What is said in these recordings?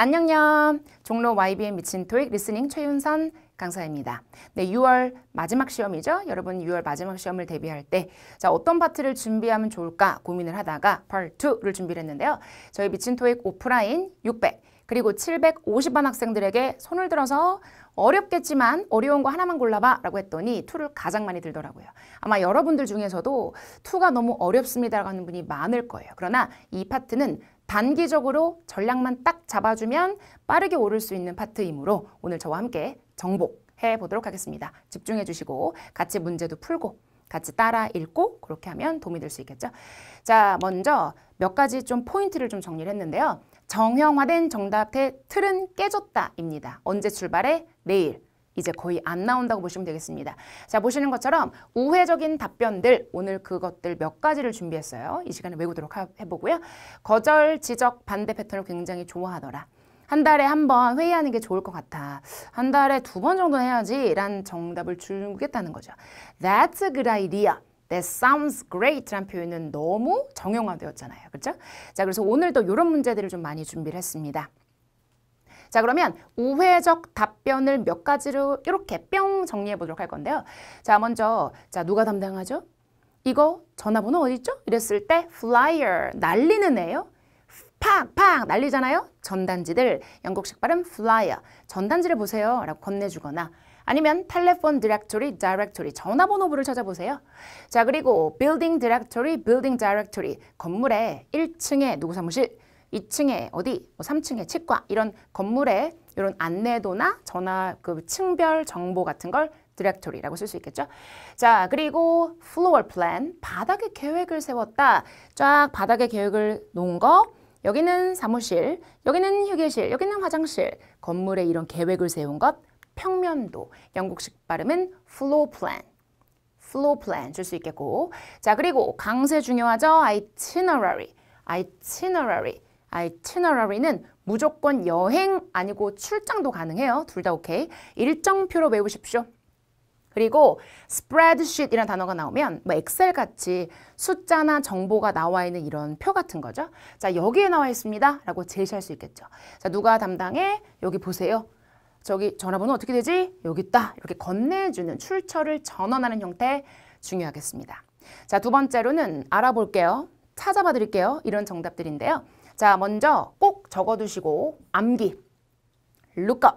안녕녕 종로 YBM 미친 토익 리스닝 최윤선 강사입니다. 네, 6월 마지막 시험이죠. 여러분 6월 마지막 시험을 대비할 때 자, 어떤 파트를 준비하면 좋을까 고민을 하다가 펄 2를 준비 했는데요. 저희 미친 토익 오프라인 600 그리고 750반 학생들에게 손을 들어서 어렵겠지만 어려운 거 하나만 골라봐 라고 했더니 2를 가장 많이 들더라고요. 아마 여러분들 중에서도 2가 너무 어렵습니다라고 하는 분이 많을 거예요. 그러나 이 파트는 단기적으로 전략만 딱 잡아주면 빠르게 오를 수 있는 파트이므로 오늘 저와 함께 정복해 보도록 하겠습니다. 집중해 주시고 같이 문제도 풀고 같이 따라 읽고 그렇게 하면 도움이 될 수 있겠죠. 자, 먼저 몇 가지 좀 포인트를 좀 정리를 했는데요. 정형화된 정답의 틀은 깨졌다입니다. 언제 출발해? 내일. 이제 거의 안 나온다고 보시면 되겠습니다. 자, 보시는 것처럼 우회적인 답변들 오늘 그것들 몇 가지를 준비했어요. 이 시간에 외우도록 해보고요. 거절, 지적, 반대 패턴을 굉장히 좋아하더라. 한 달에 한 번 회의하는 게 좋을 것 같아. 한 달에 두 번정도 해야지. 라는 정답을 주겠다는 거죠. That's a good idea. That sounds great 라는 표현은 너무 정형화되었잖아요. 그렇죠? 자, 그래서 오늘도 이런 문제들을 좀 많이 준비를 했습니다. 자 그러면 우회적 답변을 몇 가지로 이렇게 뿅 정리해 보도록 할 건데요. 자 먼저 자 누가 담당하죠? 이거 전화번호 어디 있죠? 이랬을 때 flyer 날리는 애요. 팍팍 날리잖아요. 전단지들 영국식 발음 flyer 전단지를 보세요 라고 건네주거나 아니면 텔레폰 디렉토리, 디렉토리 전화번호부를 찾아보세요. 자, 그리고 빌딩 디렉토리, 빌딩 디렉토리 건물의 1층에 누구 사무실, 2층에 어디, 뭐 3층에 치과 이런 건물에 이런 안내도나 전화 그 층별 정보 같은 걸 디렉토리라고 쓸 수 있겠죠. 자, 그리고 floor plan, 바닥에 계획을 세웠다. 쫙 바닥에 계획을 놓은 거. 여기는 사무실, 여기는 휴게실, 여기는 화장실. 건물에 이런 계획을 세운 것. 평면도, 영국식 발음은 floor plan. floor plan 줄수 있겠고. 자, 그리고 강세 중요하죠. itinerary. itinerary. 아이티너러리는 무조건 여행 아니고 출장도 가능해요. 둘 다 오케이. 일정표로 외우십시오. 그리고 spreadsheet이라는 단어가 나오면 뭐 엑셀 같이 숫자나 정보가 나와 있는 이런 표 같은 거죠. 자 여기에 나와 있습니다. 라고 제시할 수 있겠죠. 자 누가 담당해? 여기 보세요. 저기 전화번호 어떻게 되지? 여기 있다. 이렇게 건네주는 출처를 전환하는 형태 중요하겠습니다. 자 두 번째로는 알아볼게요. 찾아봐 드릴게요. 이런 정답들인데요. 자, 먼저 꼭 적어두시고 암기. lookup.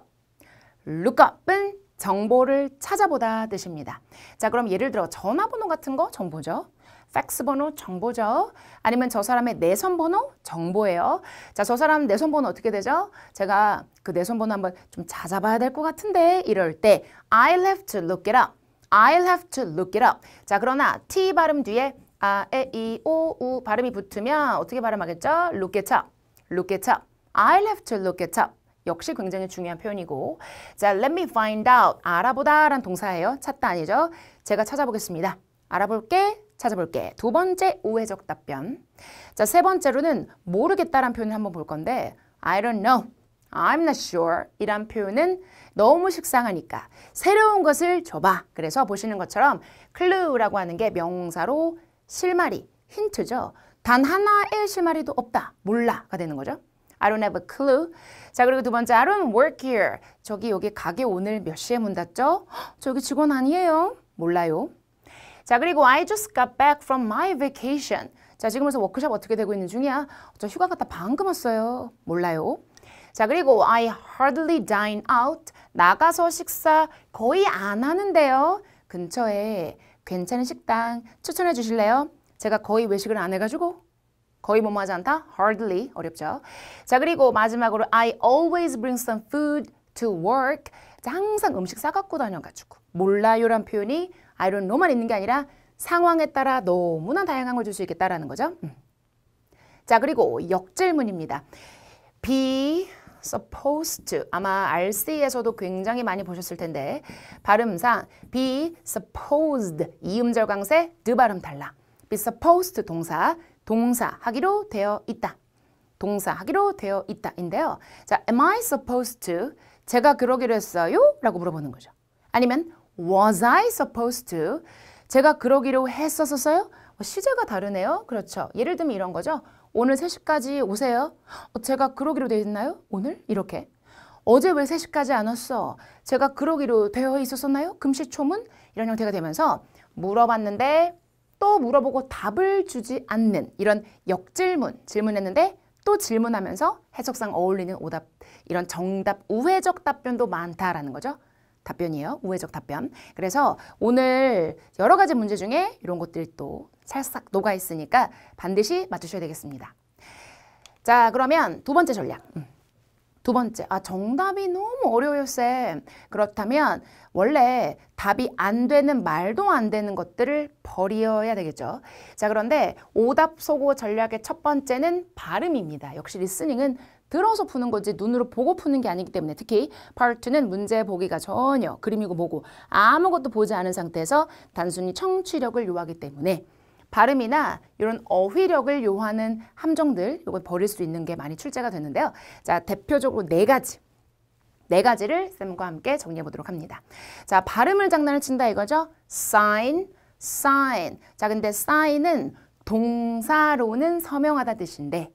lookup은 정보를 찾아보다 뜻입니다. 자, 그럼 예를 들어 전화번호 같은 거 정보죠. 팩스 번호 정보죠. 아니면 저 사람의 내선 번호 정보예요. 자, 저 사람 내선 번호 어떻게 되죠? 제가 그 내선 번호 한번 좀 찾아봐야 될 것 같은데 이럴 때 I'll have to look it up. I'll have to look it up. 자, 그러나 T 발음 뒤에 아, 에, 이, 오, 우 발음이 붙으면 어떻게 발음하겠죠? Look it up, look it up. I'll have to look it up. 역시 굉장히 중요한 표현이고 자, let me find out. 알아보다 란 동사예요. 찾다 아니죠? 제가 찾아보겠습니다. 알아볼게, 찾아볼게. 두 번째 우회적 답변. 자, 세 번째로는 모르겠다는 표현을 한번 볼 건데 I don't know. I'm not sure 이란 표현은 너무 식상하니까 새로운 것을 줘봐. 그래서 보시는 것처럼 clue라고 하는 게 명사로 실마리, 힌트죠. 단 하나의 실마리도 없다, 몰라가 되는 거죠. I don't have a clue. 자, 그리고 두 번째, I don't work here. 저기 여기 가게 오늘 몇 시에 문 닫죠? 저기 직원 아니에요. 몰라요. 자, 그리고 I just got back from my vacation. 자, 지금으서 워크숍 어떻게 되고 있는 중이야? 저 휴가 갔다 방금 왔어요. 몰라요. 자, 그리고 I hardly dine out. 나가서 식사 거의 안 하는데요. 근처에 괜찮은 식당 추천해 주실래요? 제가 거의 외식을 안 해가지고 거의 뭐 하지 않다? hardly 어렵죠. 자 그리고 마지막으로 I always bring some food to work 항상 음식 싸갖고 다녀가지고 몰라요란 표현이 I don't know만 있는 게 아니라 상황에 따라 너무나 다양한 걸 줄 수 있겠다라는 거죠. 음. 자 그리고 역질문입니다. be supposed to 아마 RC에서도 굉장히 많이 보셨을 텐데 발음상 be supposed 이음절 강세 드 발음 달라 be supposed 동사 동사 하기로 되어 있다 동사 하기로 되어 있다인데요 자 am I supposed to 제가 그러기로 했어요? 라고 물어보는 거죠 아니면 was I supposed to 제가 그러기로 했었었어요? 어, 시제가 다르네요. 그렇죠. 예를 들면 이런 거죠. 오늘 3시까지 오세요. 어, 제가 그러기로 되어 있나요? 오늘? 이렇게. 어제 왜 3시까지 안 왔어? 제가 그러기로 되어 있었었나요? 금시초문? 이런 형태가 되면서 물어봤는데 또 물어보고 답을 주지 않는 이런 역질문, 질문했는데 또 질문하면서 해석상 어울리는 오답, 이런 정답, 우회적 답변도 많다라는 거죠. 답변이에요. 우회적 답변. 그래서 오늘 여러 가지 문제 중에 이런 것들이 또 살싹 녹아 있으니까 반드시 맞추셔야 되겠습니다. 자, 그러면 두 번째 전략. 음. 두 번째, 아, 정답이 너무 어려워요, 쌤. 그렇다면 원래 답이 안 되는 말도 안 되는 것들을 버려야 되겠죠. 자, 그런데 오답 소고 전략의 첫 번째는 발음입니다. 역시 리스닝은 들어서 푸는 거지 눈으로 보고 푸는 게 아니기 때문에 특히 파트는 문제 보기가 전혀 그림이고 뭐고 아무것도 보지 않은 상태에서 단순히 청취력을 요하기 때문에 발음이나 이런 어휘력을 요하는 함정들 이걸 버릴 수 있는 게 많이 출제가 되는데요. 자 대표적으로 네 가지 네 가지를 쌤과 함께 정리해 보도록 합니다. 자 발음을 장난을 친다 이거죠. sign, sign. 자 근데 sign은 동사로는 서명하다 뜻인데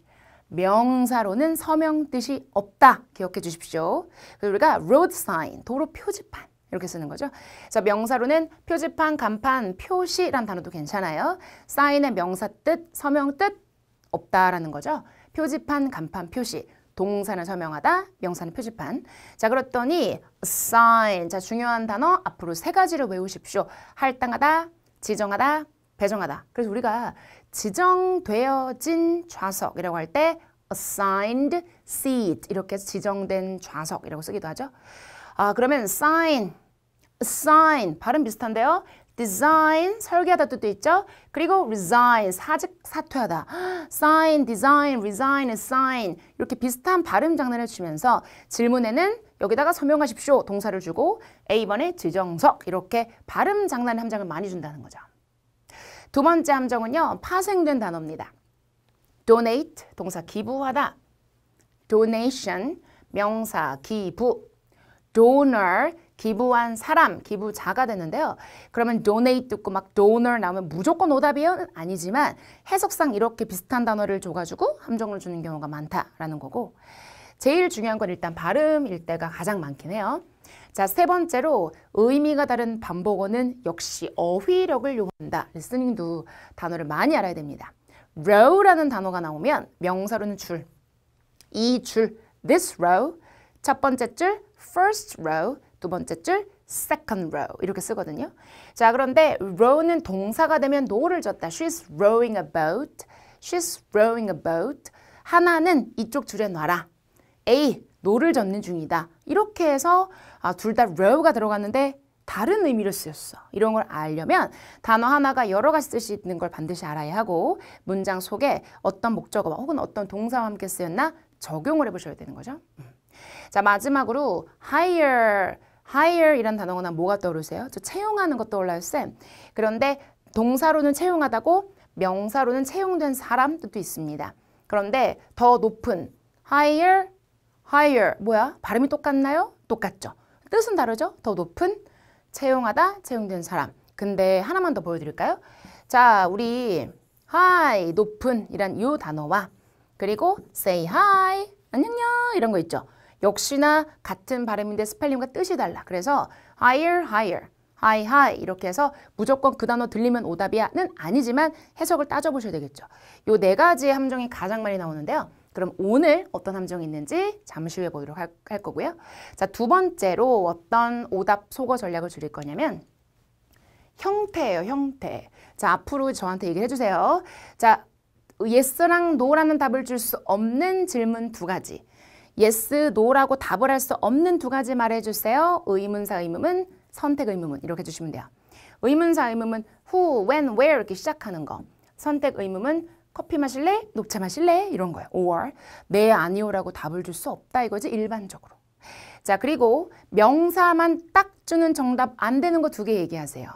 명사로는 서명 뜻이 없다 기억해 주십시오. 그래서 우리가 road sign 도로 표지판 이렇게 쓰는 거죠. 자, 명사로는 표지판, 간판, 표시란 단어도 괜찮아요. 사인의 명사 뜻, 서명 뜻 없다라는 거죠. 표지판, 간판, 표시. 동사는 서명하다, 명사는 표지판. 자, 그랬더니 a s i g n 자, 중요한 단어 앞으로 세 가지를 외우십시오. 할당하다, 지정하다, 배정하다. 그래서 우리가 지정되어진 좌석이라고 할 때 assigned seat 이렇게 해서 지정된 좌석이라고 쓰기도 하죠. 아 그러면 sign, sign 발음 비슷한데요. design 설계하다 뜻도 있죠. 그리고 resign 사직 사퇴하다. sign, design, resign, sign 이렇게 비슷한 발음 장난을 주면서 질문에는 여기다가 서명하십시오 동사를 주고 A번에 지정석 이렇게 발음 장난 함정을 많이 준다는 거죠. 두 번째 함정은요. 파생된 단어입니다. donate 동사 기부하다. donation 명사 기부 donor 기부한 사람, 기부자가 됐는데요 그러면 donate 듣고 막 donor 나오면 무조건 오답이요? 아니지만 해석상 이렇게 비슷한 단어를 줘가지고 함정을 주는 경우가 많다라는 거고 제일 중요한 건 일단 발음일 때가 가장 많긴 해요. 자, 세 번째로 의미가 다른 반복어는 역시 어휘력을 요구한다. 리스닝도 단어를 많이 알아야 됩니다. row라는 단어가 나오면 명사로는 줄, 이 줄, this row, 첫 번째 줄, first row, 두 번째 줄 second row 이렇게 쓰거든요. 자 그런데 row는 동사가 되면 노를 줬다. She's rowing a boat. She's rowing a boat. 하나는 이쪽 줄에 놔라. A 노를 젓는 중이다. 이렇게 해서 아, 둘다 row가 들어갔는데 다른 의미로 쓰였어. 이런 걸 알려면 단어 하나가 여러 가지 뜻이 있는 걸 반드시 알아야 하고 문장 속에 어떤 목적어 혹은 어떤 동사와 함께 쓰였나 적용을 해보셔야 되는 거죠. 음. 자, 마지막으로 hire, hire 이란 단어가 뭐가 떠오르세요? 저 채용하는 것 떠올라요, 쌤. 그런데 동사로는 채용하다고 명사로는 채용된 사람 뜻도 있습니다. 그런데 더 높은 higher, h i g e 뭐야? 발음이 똑같나요? 똑같죠. 뜻은 다르죠? 더 높은 채용하다, 채용된 사람. 근데 하나만 더 보여드릴까요? 자, 우리 h i 높은 이란 요 단어와 그리고 say hi, 안녕요 이런 거 있죠. 역시나 같은 발음인데 스펠링과 뜻이 달라. 그래서 higher, higher, high, high 이렇게 해서 무조건 그 단어 들리면 오답이야는 아니지만 해석을 따져보셔야 되겠죠. 요 네 가지의 함정이 가장 많이 나오는데요. 그럼 오늘 어떤 함정이 있는지 잠시 후에 보도록 할, 할 거고요. 자, 두 번째로 어떤 오답 속어 전략을 줄일 거냐면 형태예요, 형태. 자, 앞으로 저한테 얘기를 해주세요. 자, yes랑 no라는 답을 줄 수 없는 질문 두 가지. yes, no라고 답을 할 수 없는 두 가지 말해주세요. 의문사 의문문 선택 의문문 이렇게 주시면 돼요. 의문사 의문문 who, when, where 이렇게 시작하는 거. 선택 의문문 커피 마실래? 녹차 마실래? 이런 거예요. or 네, 아니오라고 답을 줄 수 없다 이거지 일반적으로. 자 그리고 명사만 딱 주는 정답 안 되는 거 두 개 얘기하세요.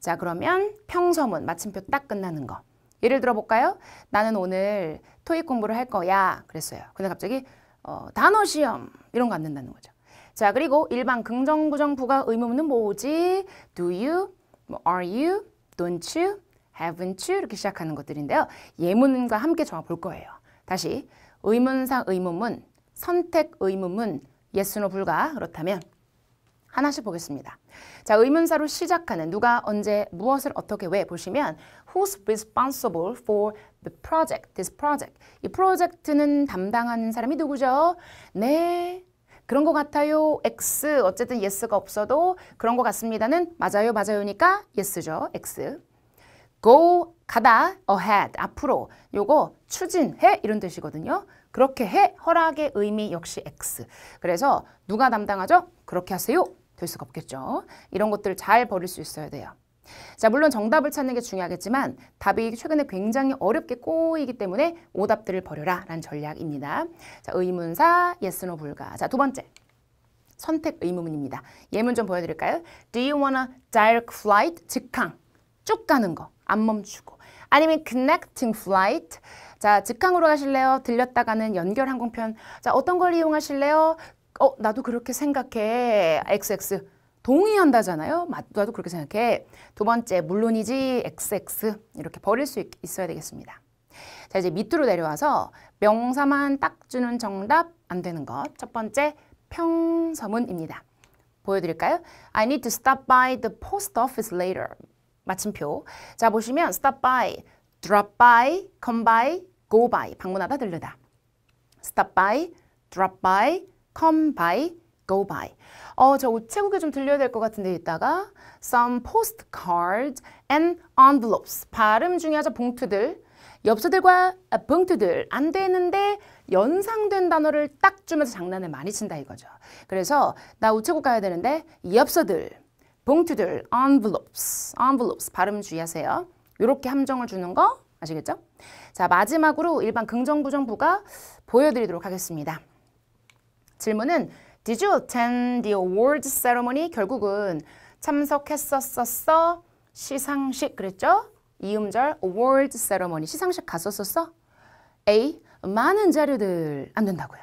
자 그러면 평서문 마침표 딱 끝나는 거. 예를 들어 볼까요? 나는 오늘 토익 공부를 할 거야 그랬어요. 근데 갑자기 어, 단어 시험 이런 거 안 된다는 거죠. 자 그리고 일반 긍정 부정 부가 의문문은 뭐지? Do you, 뭐, are you, don't you, haven't you 이렇게 시작하는 것들인데요. 예문과 함께 적어볼 거예요. 다시 의문사 의문문, 선택 의문문, 예스노 불가 그렇다면 하나씩 보겠습니다. 자, 의문사로 시작하는 누가 언제 무엇을 어떻게 왜 보시면 who's responsible for the project, this project. 이 프로젝트는 담당하는 사람이 누구죠? 네, 그런 것 같아요. X. 어쨌든 yes가 없어도 그런 것 같습니다는 맞아요, 맞아요니까 yes죠. X. go, 가다, ahead, 앞으로. 요거 추진해 이런 뜻이거든요. 그렇게 해. 허락의 의미 역시 X. 그래서 누가 담당하죠? 그렇게 하세요. 될 수가 없겠죠. 이런 것들을 잘 버릴 수 있어야 돼요. 자, 물론 정답을 찾는 게 중요하겠지만 답이 최근에 굉장히 어렵게 꼬이기 때문에 오답들을 버려라 라는 전략입니다. 자, 의문사, yes, no, 불가. 자, 두 번째. 선택 의문문입니다. 예문 좀 보여드릴까요? Do you wanna direct flight? 직항. 쭉 가는 거. 안 멈추고. 아니면 connecting flight. 자, 직항으로 가실래요? 들렸다 가는 연결 항공편. 자, 어떤 걸 이용하실래요? 어, 나도 그렇게 생각해. XX. 동의한다잖아요. 나도 그렇게 생각해. 두 번째, 물론이지. XX. 이렇게 버릴 수 있, 있어야 되겠습니다. 자, 이제 밑으로 내려와서 명사만 딱 주는 정답 안 되는 것. 첫 번째, 평서문입니다. 보여드릴까요? I need to stop by the post office later. 마침표. 자, 보시면 stop by, drop by, come by, go by. 방문하다 들르다. stop by, drop by, come by, go by. 어, 저 우체국에 좀 들려야 될 것 같은데 이따가 some postcards and envelopes. 발음 중요하죠. 봉투들. 엽서들과 아, 봉투들 안 되는데 연상된 단어를 딱 주면서 장난을 많이 친다 이거죠. 그래서 나 우체국 가야 되는데 엽서들, 봉투들, envelopes, envelopes 발음 주의하세요. 이렇게 함정을 주는 거 아시겠죠? 자 마지막으로 일반 긍정 부정부가 보여드리도록 하겠습니다. 질문은 Did you attend the awards ceremony? 결국은 참석했었었어? 시상식 그랬죠? 이음절 awards ceremony 시상식 갔었었어? A. 많은 자료들 안 된다고요.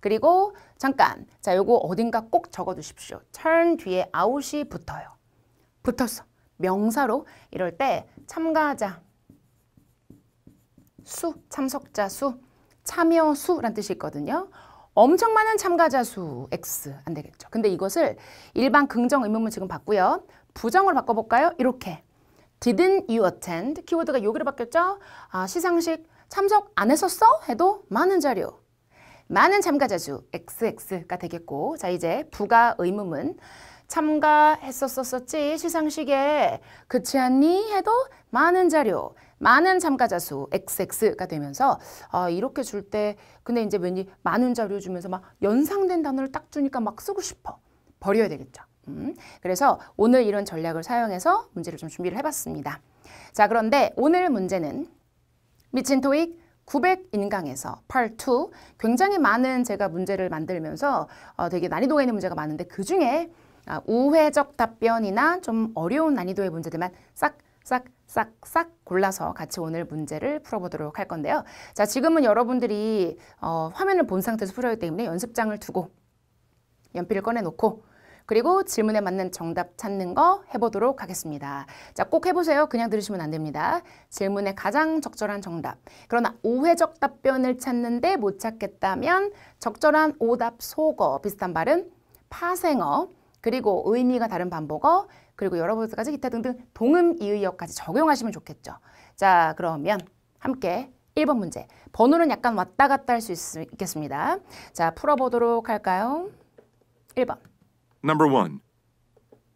그리고 잠깐 자 요거 어딘가 꼭 적어두십시오. turn 뒤에 out이 붙어요. 붙었어. 명사로 이럴 때 참가자 수, 참석자 수, 참여 수란 뜻이 있거든요. 엄청 많은 참가자 수 X 안 되겠죠. 근데 이것을 일반 긍정 의문문 지금 봤고요. 부정으로 바꿔볼까요? 이렇게 Didn't you attend? 키워드가 여기로 바뀌었죠? 아, 시상식 참석 안 했었어? 해도 많은 자료 많은 참가자 수 XX가 되겠고 자 이제 부가 의문문 참가했었었지 시상식에 그치 않니? 해도 많은 자료, 많은 참가자 수 XX가 되면서 아 이렇게 줄 때 근데 이제 왠지 많은 자료 주면서 막 연상된 단어를 딱 주니까 막 쓰고 싶어. 버려야 되겠죠. 음, 그래서 오늘 이런 전략을 사용해서 문제를 좀 준비를 해봤습니다. 자 그런데 오늘 문제는 미친 토익 900인강에서 Part 2 굉장히 많은 제가 문제를 만들면서 어, 되게 난이도가 있는 문제가 많은데 그 중에 아, 우회적 답변이나 좀 어려운 난이도의 문제들만 싹 싹, 싹, 싹 골라서 같이 오늘 문제를 풀어보도록 할 건데요. 자, 지금은 여러분들이 어, 화면을 본 상태에서 풀어야 하기 때문에 연습장을 두고 연필을 꺼내놓고 그리고 질문에 맞는 정답 찾는 거 해보도록 하겠습니다. 자, 꼭 해보세요. 그냥 들으시면 안 됩니다. 질문에 가장 적절한 정답. 그러나 오해적 답변을 찾는데 못 찾겠다면 적절한 오답 속어, 비슷한 발음, 파생어, 그리고 의미가 다른 반복어, 그리고 여러 번까지 기타 등등 동음 이의어까지 적용하시면 좋겠죠. 자, 그러면 함께 1번 문제. 번호는 약간 왔다 갔다 할 수 있겠습니다. 자, 풀어보도록 할까요? 1번. Number 1.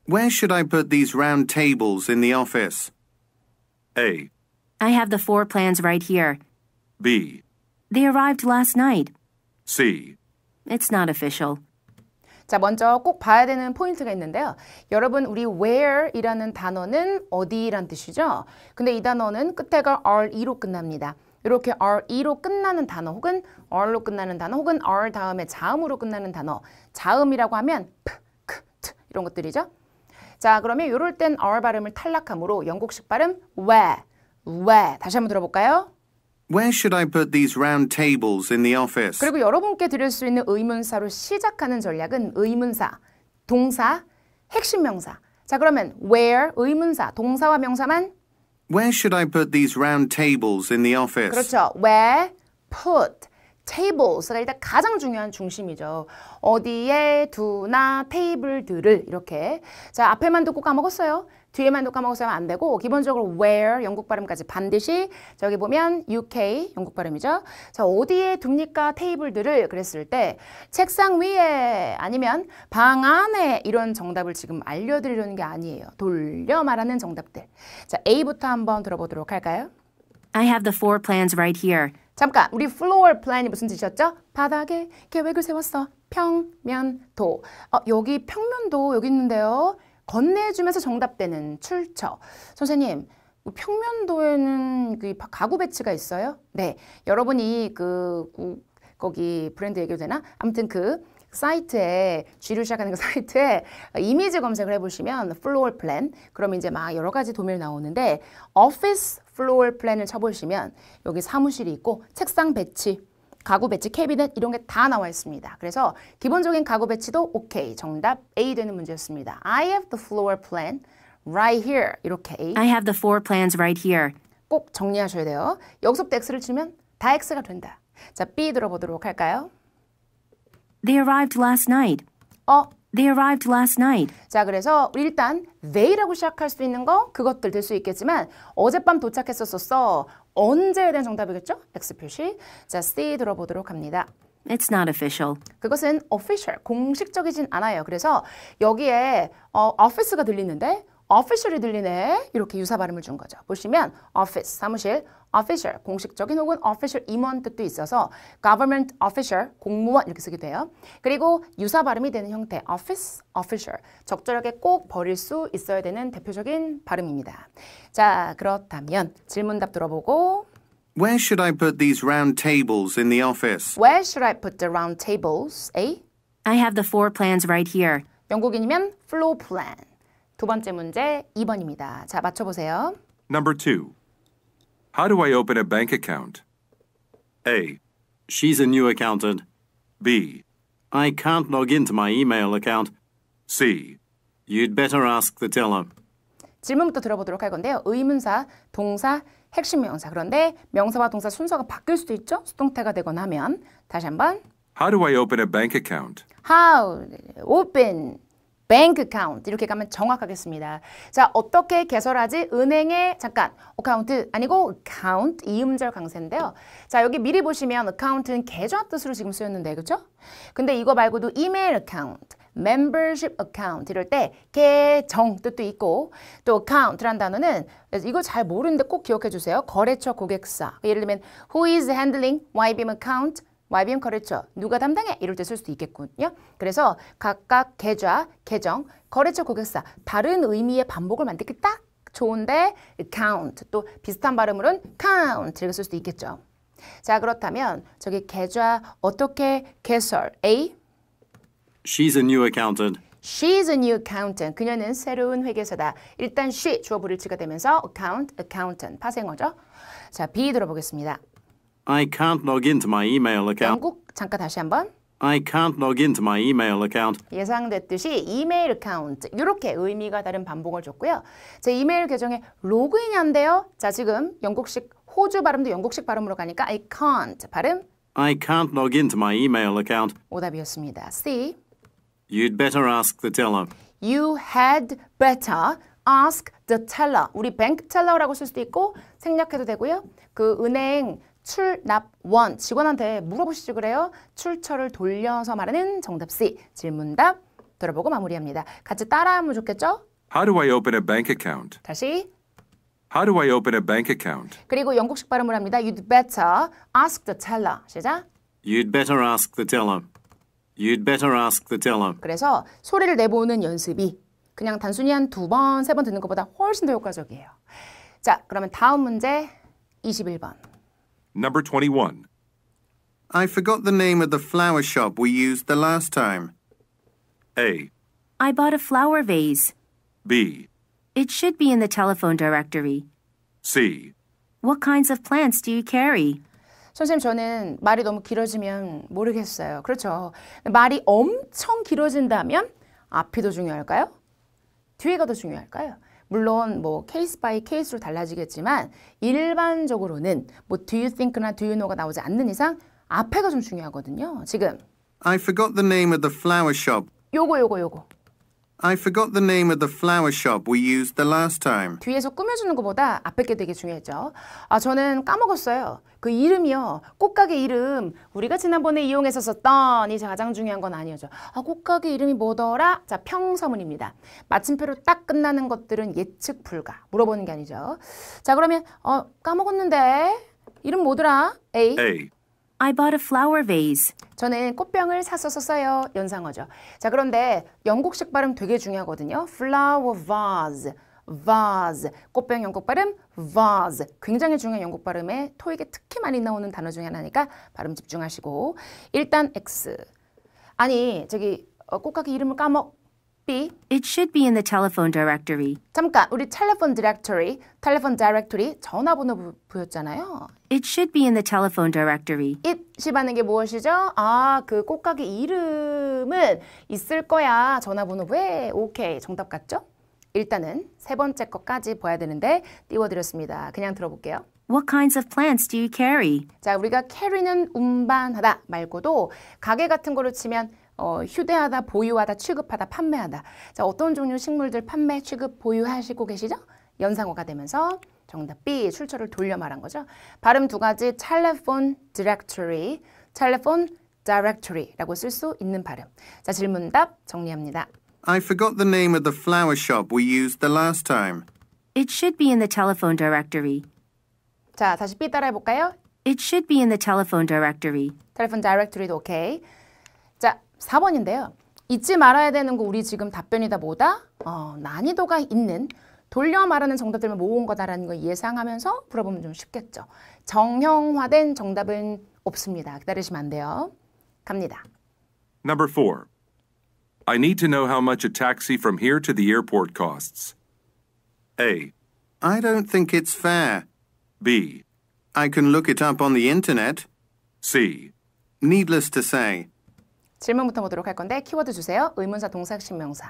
Where should I put these round tables in the office? A. I have the floor plans right here. B. They arrived last night. C. It's not official. 자, 먼저 꼭 봐야 되는 포인트가 있는데요. 여러분, 우리 where이라는 단어는 어디란 뜻이죠? 근데 이 단어는 끝에가 re로 끝납니다. 이렇게 re로 끝나는 단어 혹은 r로 끝나는 단어 혹은 r 다음에 자음으로 끝나는 단어 자음이라고 하면 p, k, t 이런 것들이죠. 자, 그러면 이럴 땐 r 발음을 탈락하므로 영국식 발음 w h e w h e 다시 한번 들어볼까요? Where should I put these round tables in the office? 그리고 여러분께 드릴 수 있는 의문사로 시작하는 전략은 의문사, 동사, 핵심 명사. 자, 그러면 where 의문사, 동사와 명사만 Where should I put these round tables in the office? 그렇죠. where put tables가 일단 가장 중요한 중심이죠. 어디에 두나 테이블들을 이렇게. 자, 앞에만 듣고 까먹었어요. 뒤에만 독감하고 쓰면 안 되고 기본적으로 where 영국 발음까지 반드시 저기 보면 UK 영국 발음이죠. 자 어디에 둡니까 테이블들을 그랬을 때 책상 위에 아니면 방 안에 이런 정답을 지금 알려드리려는 게 아니에요. 돌려 말하는 정답들. 자 A부터 한번 들어보도록 할까요? I have the four plans right here. 잠깐, 우리 floor plan이 무슨 뜻이었죠? 바닥에 계획을 세웠어. 평면도. 어, 여기 평면도 여기 있는데요. 건네주면서 정답되는 출처. 선생님, 뭐 평면도에는 그 가구 배치가 있어요? 네. 여러분이 그, 거기 브랜드 얘기도 되나? 아무튼 그 사이트에 G로 시작하는 그 사이트에 이미지 검색을 해보시면 플로어 플랜 그럼 이제 막 여러 가지 도밀 나오는데 어피스 플로어 플랜을 쳐보시면 여기 사무실이 있고 책상 배치 가구 배치 캐비넷 이런 게 다 나와 있습니다. 그래서 기본적인 가구 배치도 오케이. 정답 A 되는 문제였습니다. I have the floor plan right here. 이렇게 A. I have the floor plans right here. 꼭 정리하셔야 돼요. 여기 X를 치면 다 X가 된다. 자, B 들어보도록 할까요? They arrived last night. 어, They arrived last night. 자, 그래서 일단 they라고 시작할 수 있는 거 그것들 될 수 있겠지만 어젯밤 도착했었었어. 언제에 대한 정답이겠죠? X 표시. 자, C 들어보도록 합니다. It's not official. 그것은 official, 공식적이진 않아요. 그래서 여기에 어, office가 들리는데 official이 들리네. 이렇게 유사 발음을 준 거죠. 보시면 office, 사무실, official, 공식적인 혹은 official 임원 뜻도 있어서 government official, 공무원 이렇게 쓰게 돼요. 그리고 유사 발음이 되는 형태 office, official, 적절하게 꼭 버릴 수 있어야 되는 대표적인 발음입니다. 자, 그렇다면 질문답 들어보고 Where should I put these round tables in the office? Where should I put the round tables? A. I have the floor plans right here. 영국인이면 floor plan. 두 번째 문제 2번입니다. 자, 맞춰 보세요. Number 2. How do I open a bank account? A. She's a new accountant. B. I can't log into my email account. C. You'd better ask the teller. 질문부터 들어보도록 할 건데요. 의문사, 동사, 핵심 명사. 그런데 명사와 동사 순서가 바뀔 수도 있죠. 수동태가 되거나 하면 다시 한번 How do I open a bank account? How open bank account 이렇게 가면 정확하겠습니다. 자 어떻게 개설하지? 은행에 잠깐 account 아니고 account 이음절 강세인데요. 자 여기 미리 보시면 account는 계좌 뜻으로 지금 쓰였는데 그렇죠? 근데 이거 말고도 email account, membership account 이럴 때 계정 뜻도 있고 또 account란 단어는 이거 잘 모르는데 꼭 기억해 주세요. 거래처 고객사 예를 들면 who is handling YBM account YBM 거래처 누가 담당해 이럴 때 쓸 수도 있겠군요. 그래서 각각 계좌, 계정, 거래처 고객사 다른 의미의 반복을 만들겠다 좋은데 account 또 비슷한 발음으로는 count 이렇게 쓸 수도 있겠죠. 자 그렇다면 저기 계좌 어떻게 개설 A She's a new accountant. She's a new accountant. 그녀는 새로운 회계사다. 일단 she 주어 불일치가 되면서 account, accountant 파생어죠. 자 B 들어보겠습니다. I can't log into my email account. 영국 잠깐 다시 한번. I can't log into my email account. 예상됐듯이 이메일 어카운트 이렇게 의미가 다른 반복을 줬고요. 제 이메일 계정에 로그인이 안 돼요. 자 지금 영국식 호주 발음도 영국식 발음으로 가니까 I can't 발음. I can't log into my email account. 오답이었습니다. C. You'd better ask the teller. You had better ask the teller. 우리 bank teller라고 쓸 수도 있고 생략해도 되고요. 그 은행 출납원 직원한테 물어보시죠 그래요. 출처를 돌려서 말하는 정답 C 질문답 들어보고 마무리합니다. 같이 따라하면 좋겠죠? How do I open a bank account? 다시 How do I open a bank account? 그리고 영국식 발음을 합니다. You'd better ask the teller. 시작. You'd better ask the teller. You'd better ask the teller. 그래서 소리를 내보는 연습이 그냥 단순히 한 두 번, 세 번 듣는 것보다 훨씬 더 효과적이에요. 자, 그러면 다음 문제 21번. Number 21. I forgot the name of the flower shop we used the last time. A. I bought a flower vase. B. It should be in the telephone directory. C. What kinds of plants do you carry? 선생님 저는 말이 너무 길어지면 모르겠어요. 그렇죠. 말이 엄청 길어진다면 앞이 더 중요할까요? 뒤가 더 중요할까요? 물론 뭐 케이스 바이 케이스로 달라지겠지만 일반적으로는 뭐 do you think나 do you know가 나오지 않는 이상 앞에가 좀 중요하거든요. 지금 I forgot the name of the flower shop. 요거 요거 요거. I forgot the name of the flower shop we used the last time. 뒤에서 꾸며주는 것보다 앞에 게 되게 중요하죠. 아, 저는 까먹었어요. 그 이름이요. 꽃가게 이름. 우리가 지난번에 이용해서 던이 가장 중요한 건 아니었죠. 아, 꽃가게 이름이 뭐더라? 자, 평서문입니다. 마침표로 딱 끝나는 것들은 예측 불가. 물어보는 게 아니죠. 자, 그러면 어, 까먹었는데 이름 뭐더라? A. A. I bought a flower vase. 저는 꽃병을 사서 썼어요. 연상어죠. 자, 그런데 영국식 발음 되게 중요하거든요. flower vase. vase. 꽃병 영국 발음 vase. 굉장히 중요한 영국 발음에 토익에 특히 많이 나오는 단어 중에 하나니까 발음 집중하시고 일단 x. 아니, 저기 어, 꽃가게 이름을 까먹 B. It should be in the telephone directory. 잠깐, 우리 telephone directory, telephone directory 전화번호 부, 보였잖아요. It should be in the telephone directory. it이 받는 게 무엇이죠? 아, 그 꽃가게 이름은 있을 거야. 전화번호부에. 오케이, 정답 같죠? 일단은 세 번째 것까지 봐야 되는데 띄워드렸습니다. 그냥 들어볼게요. What kinds of plants do you carry? 자, 우리가 carry는 운반하다 말고도 가게 같은 거로 치면 어, 휴대하다, 보유하다, 취급하다, 판매하다. 자, 어떤 종류 식물들 판매, 취급, 보유하시고 계시죠? 연상어가 되면서 정답 B, 출처를 돌려 말한 거죠. 발음 두 가지, telephone directory, telephone directory라고 쓸 수 있는 발음. 자, 질문 답 정리합니다. I forgot the name of the flower shop we used the last time. It should be in the telephone directory. 자, 다시 B 따라해 볼까요? It should be in the telephone directory. telephone directory도 오케이. 자, 4번인데요. 잊지 말아야 되는 거 우리 지금 답변이다 뭐다? 어, 난이도가 있는 돌려 말하는 정답들만 모은 거다라는 걸 예상하면서 풀어보면 좀 쉽겠죠. 정형화된 정답은 없습니다. 기다리시면 안 돼요. 갑니다. Number 4. I need to know how much a taxi from here to the airport costs. A. I don't think it's fair. B. I can look it up on the internet. C. Needless to say, 질문부터 보도록 할 건데 키워드 주세요. 의문사, 동사신 명사.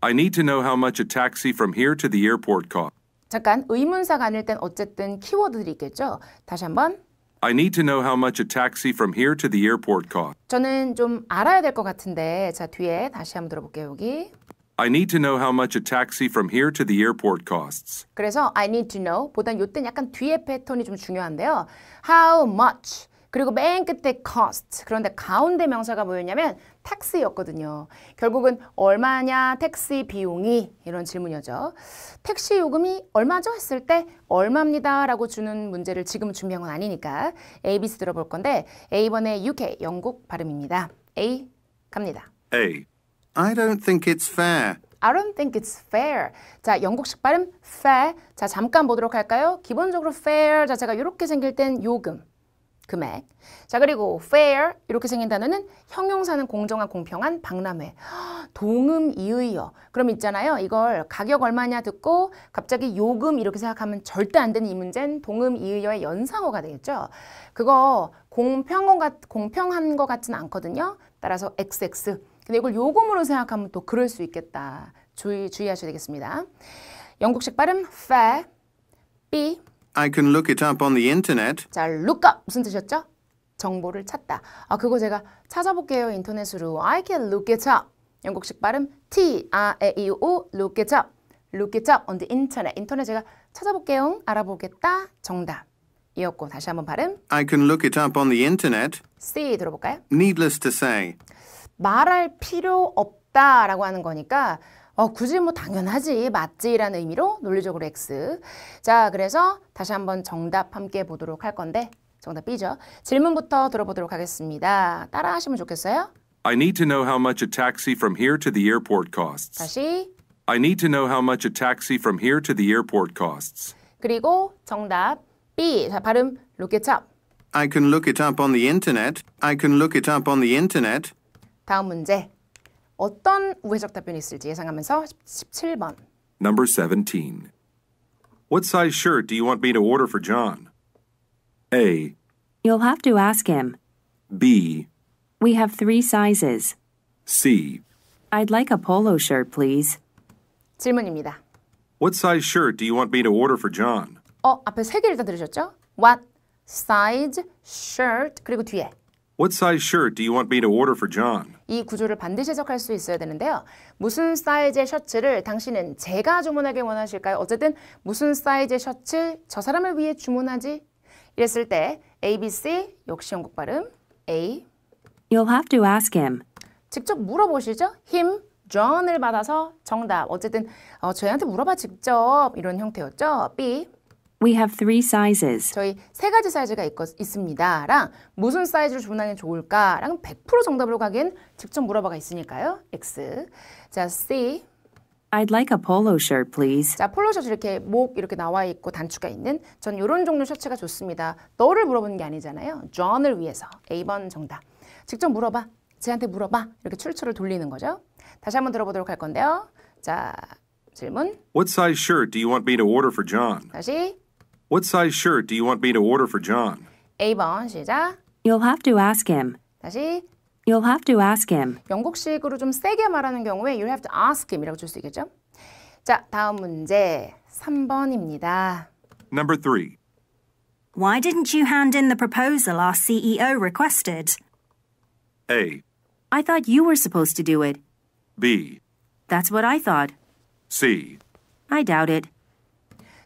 I need to know how much a taxi from here to the airport costs. 잠깐 의문사가 아닐 땐 어쨌든 키워드들이 있겠죠. 다시 한번. I need to know how much a taxi from here to the airport costs. 저는 좀 알아야 될 것 같은데 자 뒤에 다시 한번 들어볼게요 여기. I need to know how much a taxi from here to the airport costs. 그래서 I need to know 보단 요땐 약간 뒤에 패턴이 좀 중요한데요. How much 그리고 맨 끝에 cost. 그런데 가운데 명사가 뭐였냐면 택시였거든요 결국은 얼마냐 택시 비용이 이런 질문이었죠. 택시 요금이 얼마죠? 했을 때 얼마입니다 라고 주는 문제를 지금 준비한 건 아니니까 A, B, C 들어볼 건데 A번의 UK, 영국 발음입니다. A 갑니다. A. I don't think it's fair. I don't think it's fair. 자, 영국식 발음 fair. 자, 잠깐 보도록 할까요? 기본적으로 fair 자체가 이렇게 생길 땐 요금. 금액. 자 그리고 fair 이렇게 생긴 단어는 형용사는 공정한 공평한 박람회. 동음 이의어. 그럼 있잖아요. 이걸 가격 얼마냐 듣고 갑자기 요금 이렇게 생각하면 절대 안 되는 이 문제는 동음 이의어의 연상어가 되겠죠. 그거 공평한 것, 공평한 것같진 않거든요. 따라서 xx. 근데 이걸 요금으로 생각하면 또 그럴 수 있겠다. 주의, 주의하셔야 되겠습니다. 영국식 발음 fa, b, I can look it up on the internet. 자, look up 무슨 뜻이었죠? 정보를 찾다. 아, 그거 제가 찾아볼게요. 인터넷으로. I can look it up. 영국식 발음 T R A E O look it up. look it up on the internet. 인터넷 제가 찾아볼게요. 알아보겠다. 정답. 이었고 다시 한번 발음. I can look it up on the internet. C 들어볼까요? Needless to say. 말할 필요 없다라고 하는 거니까 어, 굳이 뭐 당연하지, 맞지라는 의미로 논리적으로 X. 자, 그래서 다시 한번 정답 함께 보도록 할 건데 정답 B죠. 질문부터 들어보도록 하겠습니다. 따라하시면 좋겠어요? I need to know how much a taxi from here to the airport costs. 다시 I need to know how much a taxi from here to the airport costs. 그리고 정답 B. 자, 발음 look it up. I can look it up on the internet. I can look it up on the internet. 다음 문제. 어떤 우회적 답변이 있을지 예상하면서 17번. Number 17. What size shirt do you want me to order for John? A. You'll have to ask him. B. We have three sizes. C. I'd like a polo shirt, please. 질문입니다. What size shirt do you want me to order for John? 어, 앞에 세 개를 다 들으셨죠? What size shirt 그리고 뒤에 What size shirt do you want me to order for John? 이 구조를 반드시 해석할 수 있어야 되는데요. 무슨 사이즈의 셔츠를 당신은 제가 주문하길 원하실까요? 어쨌든 무슨 사이즈의 셔츠 저 사람을 위해 주문하지? 이랬을 때 ABC 역시 영국 발음 A You'll have to ask him. 직접 물어보시죠. him, John을 받아서 정답. 어쨌든 어, 저희한테 물어봐 직접 이런 형태였죠. B We have three sizes. 저희 세 가지 사이즈가 있, 있습니다. 랑 무슨 사이즈를 주문하는 좋을까? 랑100% 정답으로 가긴 직접 물어봐가 있으니까요. X. 자, C. I'd like a polo shirt, please. 자, 폴로 셔츠 이렇게 목 이렇게 나와 있고 단추가 있는 전 이런 종류 셔츠가 좋습니다. 너를 물어보는 게 아니잖아요. John을 위해서. A번 정답. 직접 물어봐. 쟤한테 물어봐. 이렇게 출처를 돌리는 거죠. 다시 한번 들어보도록 할 건데요. 자, 질문. What size shirt do you want me to order for John? 다시 What size shirt do you want me to order for John? 1번 시작. You'll have to ask him. 다시 You'll have to ask him. 영국식으로 좀 세게 말하는 경우에 you'll have to ask him이라고 줄 수 있겠죠? 자, 다음 문제 3번입니다. Number three. Why didn't you hand in the proposal our CEO requested? A, I thought you were supposed to do it. B, That's what I thought. C. I doubt it.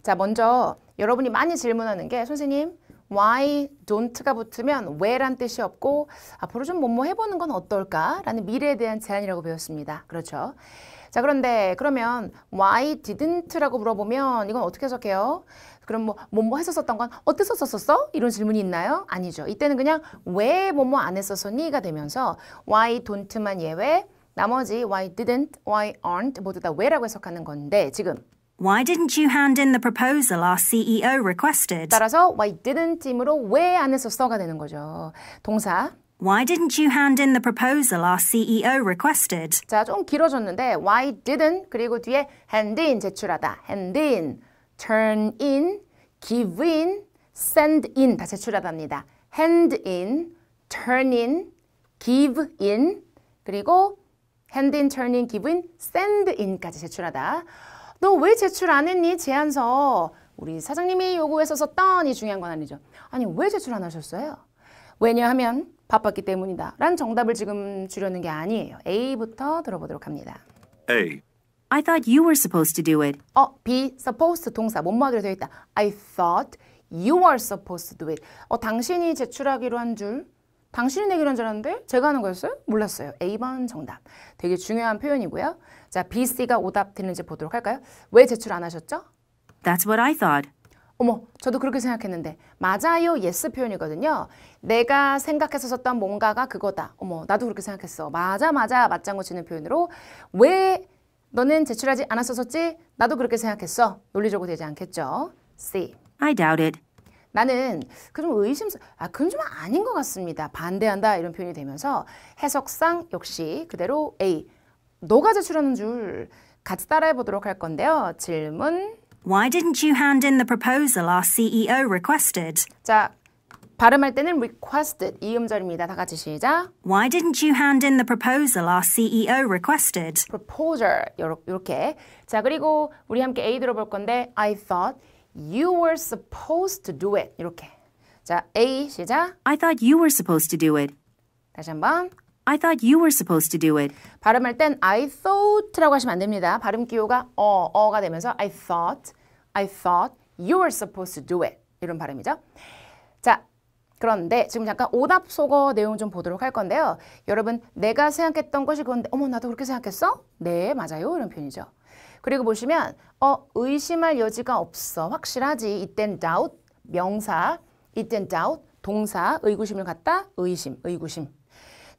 자, 먼저 여러분이 많이 질문하는 게 선생님 why don't가 붙으면 왜란 뜻이 없고 앞으로 좀 뭐뭐 해보는 건 어떨까라는 미래에 대한 제안이라고 배웠습니다. 그렇죠? 자 그런데 그러면 why didn't라고 물어보면 이건 어떻게 해석해요? 그럼 뭐 뭐뭐 했었었던 건 어땠서 썼었어? 이런 질문이 있나요? 아니죠. 이때는 그냥 왜 뭐뭐 안했었어니가 되면서 why don't만 예외 나머지 why didn't, why aren't 모두 다 왜라고 해석하는 건데 지금 Why didn't you hand in the proposal our CEO requested? 따라서 why didn't으로 왜안 했었어가 되는 거죠. 동사 Why didn't you hand in the proposal our CEO requested? 자, 좀 길어졌는데 why didn't 그리고 뒤에 hand in 제출하다, hand in, turn in, give in, send in 다 제출하답니다. hand in, turn in, give in 그리고 hand in, turn in, give in, send in까지 제출하다. 너왜 제출 안 했니? 제안서. 우리 사장님이 요구해서 썼던 이 중요한 건 아니죠. 아니 왜 제출 안 하셨어요? 왜냐하면 바빴기 때문이다. 란 정답을 지금 주려는 게 아니에요. A부터 들어보도록 합니다. A. I thought you were supposed to do it. 어, B, supposed 동사 못모하기로 되어 있다. I thought you were supposed to do it. 어, 당신이 제출하기로 한줄 당신이 내기란 줄 알았는데 제가 하는 거였어요? 몰랐어요. A번 정답. 되게 중요한 표현이고요. 자, B, C가 오답 되는지 보도록 할까요? 왜 제출 안 하셨죠? That's what I thought. 어머, 저도 그렇게 생각했는데 맞아요, yes 표현이거든요. 내가 생각해서 썼던 뭔가가 그거다. 어머, 나도 그렇게 생각했어. 맞아, 맞아, 맞장구 치는 표현으로 왜 너는 제출하지 않았었지 나도 그렇게 생각했어. 논리적으로 되지 않겠죠? C. I doubt it. 나는 그좀 의심스 아 그건 좀 아닌 것 같습니다. 반대한다 이런 표현이 되면서 해석상 역시 그대로 A. 너가 제출하는 줄 같이 따라해 보도록 할 건데요. 질문 Why didn't you hand in the proposal our CEO requested? 자, 발음할 때는 requested 이 음절입니다. 다 같이 시작. Why didn't you hand in the proposal our CEO requested? proposal 요렇게. 자, 그리고 우리 함께 A 들어볼 건데 I thought You were supposed to do it. 이렇게. 자, A 시작. I thought you were supposed to do it. 다시 한번. I thought you were supposed to do it. 발음할 땐 I thought라고 하시면 안 됩니다. 발음 기호가 어, 어가 되면서 I thought, I thought you were supposed to do it. 이런 발음이죠. 자, 그런데 지금 잠깐 오답 속어 내용 좀 보도록 할 건데요. 여러분, 내가 생각했던 것이 그건데 어머 나도 그렇게 생각했어? 네, 맞아요. 이런 표현이죠. 그리고 보시면 어 의심할 여지가 없어 확실하지 이땐 doubt 명사 이땐 doubt 동사 의구심을 갖다 의심 의구심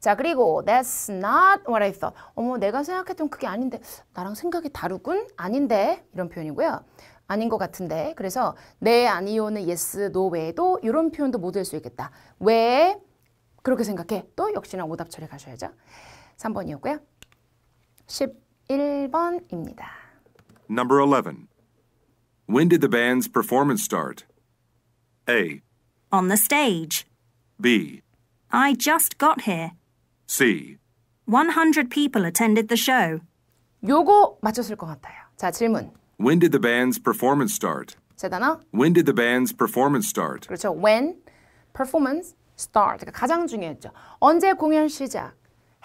자 그리고 that's not what I thought 어머 내가 생각했던 그게 아닌데 나랑 생각이 다르군 아닌데 이런 표현이고요 아닌 것 같은데 그래서 네 아니요는 yes no 외에도 이런 표현도 못두일수 있겠다 왜 그렇게 생각해 또 역시나 오답 처리 가셔야죠 3번이었고요 11번입니다 Number 11. When did the band's performance start? A. On the stage. B. I just got here. C. 100 people attended the show. 요거 맞췄을 것 같아요. 자, 질문. When did the band's performance start? 세 When did the band's performance start? 그렇죠. When performance start. 가장 중요했죠. 언제 공연 시작?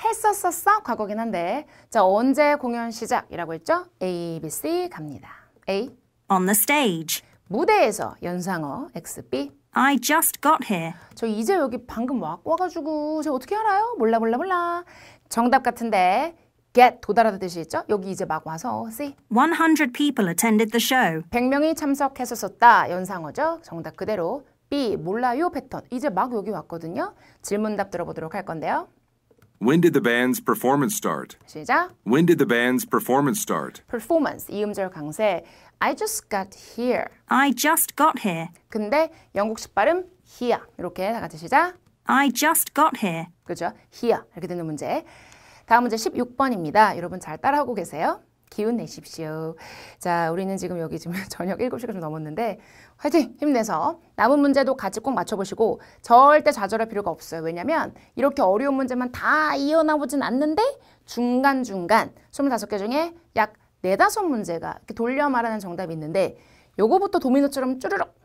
했었었어? 과거긴 한데. 자, 언제 공연 시작이라고 했죠? A, B, C 갑니다. A. On the stage. 무대에서 연상어 XB. I just got here. 저 이제 여기 방금 와가지고 제가 어떻게 알아요? 몰라 몰라 몰라. 정답 같은데 get 도달하다 뜻이 있죠? 여기 이제 막 와서 C. 100 people attended the show. 100명이 참석했었었다. 연상어죠? 정답 그대로 B 몰라요 패턴. 이제 막 여기 왔거든요. 질문 답 들어보도록 할 건데요. When did the band's performance start? 시작. When did the band's performance start? Performance 이음절 강세. I just got here. I just got here. 근데 영국식 발음 here 이렇게 다 같이 시작. I just got here. 그죠? here 이렇게 되는 문제. 다음 문제 16번입니다. 여러분 잘 따라하고 계세요? 기운 내십시오. 자, 우리는 지금 여기 지금 저녁 7시가 좀 넘었는데 화이팅! 힘내서 남은 문제도 같이 꼭 맞춰보시고 절대 좌절할 필요가 없어요. 왜냐면 이렇게 어려운 문제만 다 이어나오진 않는데 중간중간 25개 중에 약 네다섯 문제가 이렇게 돌려 말하는 정답이 있는데 요거부터 도미노처럼 쭈르륵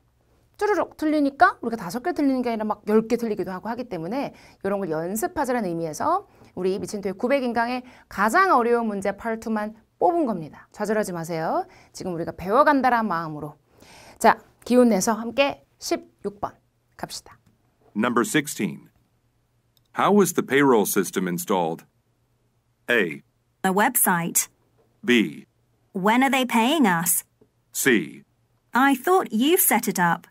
쭈르륵 틀리니까 우리가 다섯 개 틀리는 게 아니라 막열 개 틀리기도 하고 하기 때문에 이런 걸 연습하자는 의미에서 우리 미친토의 900인강의 가장 어려운 문제 팔투만 뽑은 겁니다. 좌절하지 마세요. 지금 우리가 배워간다라는 마음으로 자 기운 내서 함께 16번 갑시다. Number 16. How was the payroll system installed? A. A website. B. When are they paying us? C. I thought you set it up.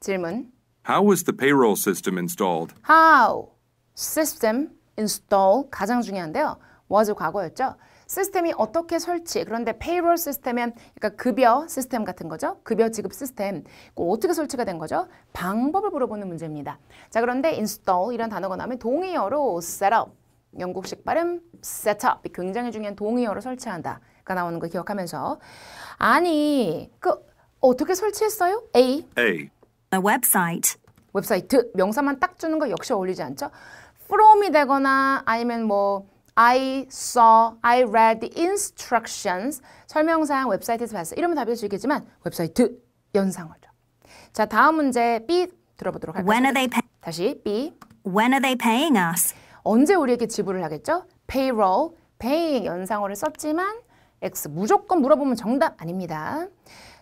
질문. How was the payroll system installed? How system install 가장 중요한데요. was을 과거였죠. 시스템이 어떻게 설치, 그런데 페이롤 시스템은 그러니까 급여 시스템 같은 거죠. 급여 지급 시스템. 어떻게 설치가 된 거죠? 방법을 물어보는 문제입니다. 자, 그런데 install 이런 단어가 나오면 동의어로 setup, 영국식 발음 setup, 굉장히 중요한 동의어로 설치한다가 나오는 거 기억하면서 아니, 그 어떻게 설치했어요? A. A. A website. 웹사이트 명사만 딱 주는 거 역시 어울리지 않죠? from이 되거나 아니면 뭐 I saw, I read the instructions. 설명사항 웹사이트에서 봤어. 이러면 답이 될 수 있겠지만 웹사이트 연상어죠. 자, 다음 문제 B 들어보도록 할까요? When are they pay- 다시 B. When are they paying us? 언제 우리에게 지불을 하겠죠? Payroll, paying 연상어를 썼지만 X 무조건 물어보면 정답 아닙니다.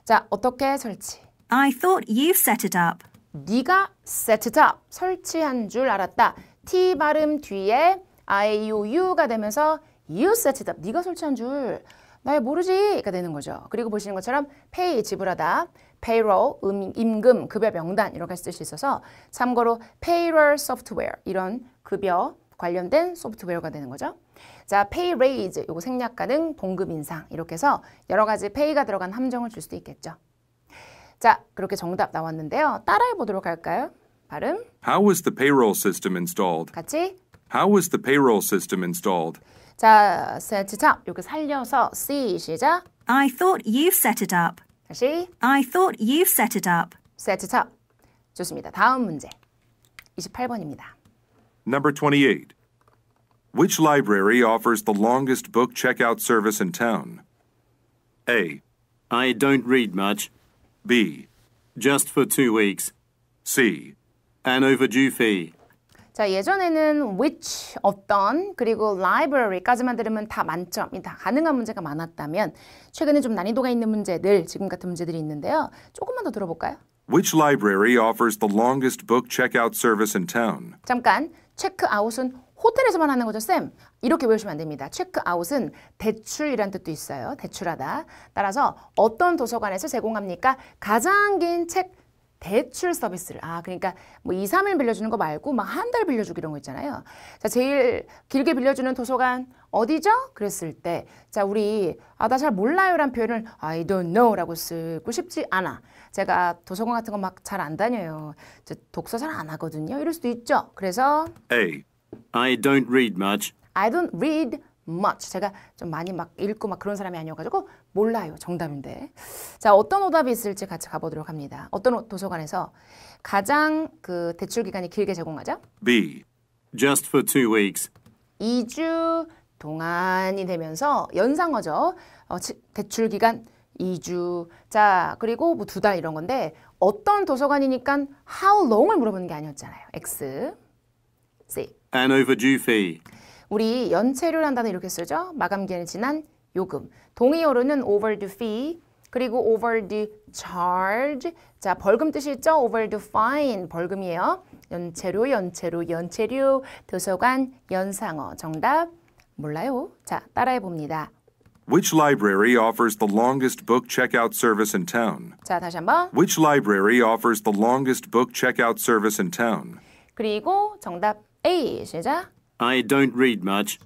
자, 어떻게 설치? I thought you set it up. 네가 set it up 설치한 줄 알았다. T 발음 뒤에 I, O, U가 되면서 You set it up. 네가 설치한 줄. 나의 모르지가 되는 거죠. 그리고 보시는 것처럼 pay 지불하다, payroll 음, 임금 급여 명단 이렇게 쓸 수 있어서 참고로 payroll software 이런 급여 관련된 소프트웨어가 되는 거죠. 자, pay raise 요거 생략 가능 봉급 인상 이렇게 해서 여러 가지 pay가 들어간 함정을 줄 수도 있겠죠. 자, 그렇게 정답 나왔는데요. 따라해 보도록 할까요? 발음. How was the payroll system installed? 같이 How was the payroll system installed? 자, set it up. 여기 살려서 C 시작. I thought you set it up. 다시. I thought you set it up. set it up. 좋습니다. 다음 문제. 28번입니다. Number 28. Which library offers the longest book checkout service in town? A. I don't read much. B. Just for two weeks. C. An overdue fee. 자, 예전에는 which, 어떤, 그리고 library까지만 들으면 다 만점이다. 가능한 문제가 많았다면 최근에 좀 난이도가 있는 문제들, 지금 같은 문제들이 있는데요. 조금만 더 들어볼까요? Which library offers the longest book checkout service in town? 잠깐, 체크아웃은 호텔에서만 하는 거죠, 쌤. 이렇게 외우시면 안 됩니다. 체크아웃은 대출이란 뜻도 있어요. 대출하다. 따라서 어떤 도서관에서 제공합니까? 가장 긴책 대출 서비스를 아 그러니까 뭐 2, 3일 빌려주는 거 말고 막 한 달 빌려주기 이런 거 있잖아요. 자 제일 길게 빌려주는 도서관 어디죠? 그랬을 때 자 우리 아나잘 몰라요란 표현을 I don't know라고 쓰고 싶지 않아. 제가 도서관 같은 거 막 잘 안 다녀요. 독서 잘 안 하거든요. 이럴 수도 있죠. 그래서 A. I don't read much. I don't read much. 제가 좀 많이 막 읽고 막 그런 사람이 아니어가지고 몰라요. 정답인데. 자, 어떤 오답이 있을지 같이 가보도록 합니다. 어떤 도서관에서 가장 그 대출 기간이 길게 제공하죠? B. Just for two weeks. 2주 동안이 되면서 연상어죠. 어, 대출 기간 2주. 자, 그리고 뭐두달 이런 건데 어떤 도서관이니까 how long을 물어보는 게 아니었잖아요. X. C. An overdue fee. 우리 연체료란 단어 이렇게 쓰죠. 마감 기한이 지난 요금. 동의어로는 overdue fee, 그리고 overdue charge. 자, 벌금 뜻이 있죠? overdue fine, 벌금이에요. 연체료, 연체료, 연체료, 도서관, 연상어. 정답 몰라요. 자, 따라해 봅니다. Which library offers the longest book checkout service in town? 자, 다시 한번. Which library offers the longest book checkout service in town? 그리고 정답 A 시작. I don't read much.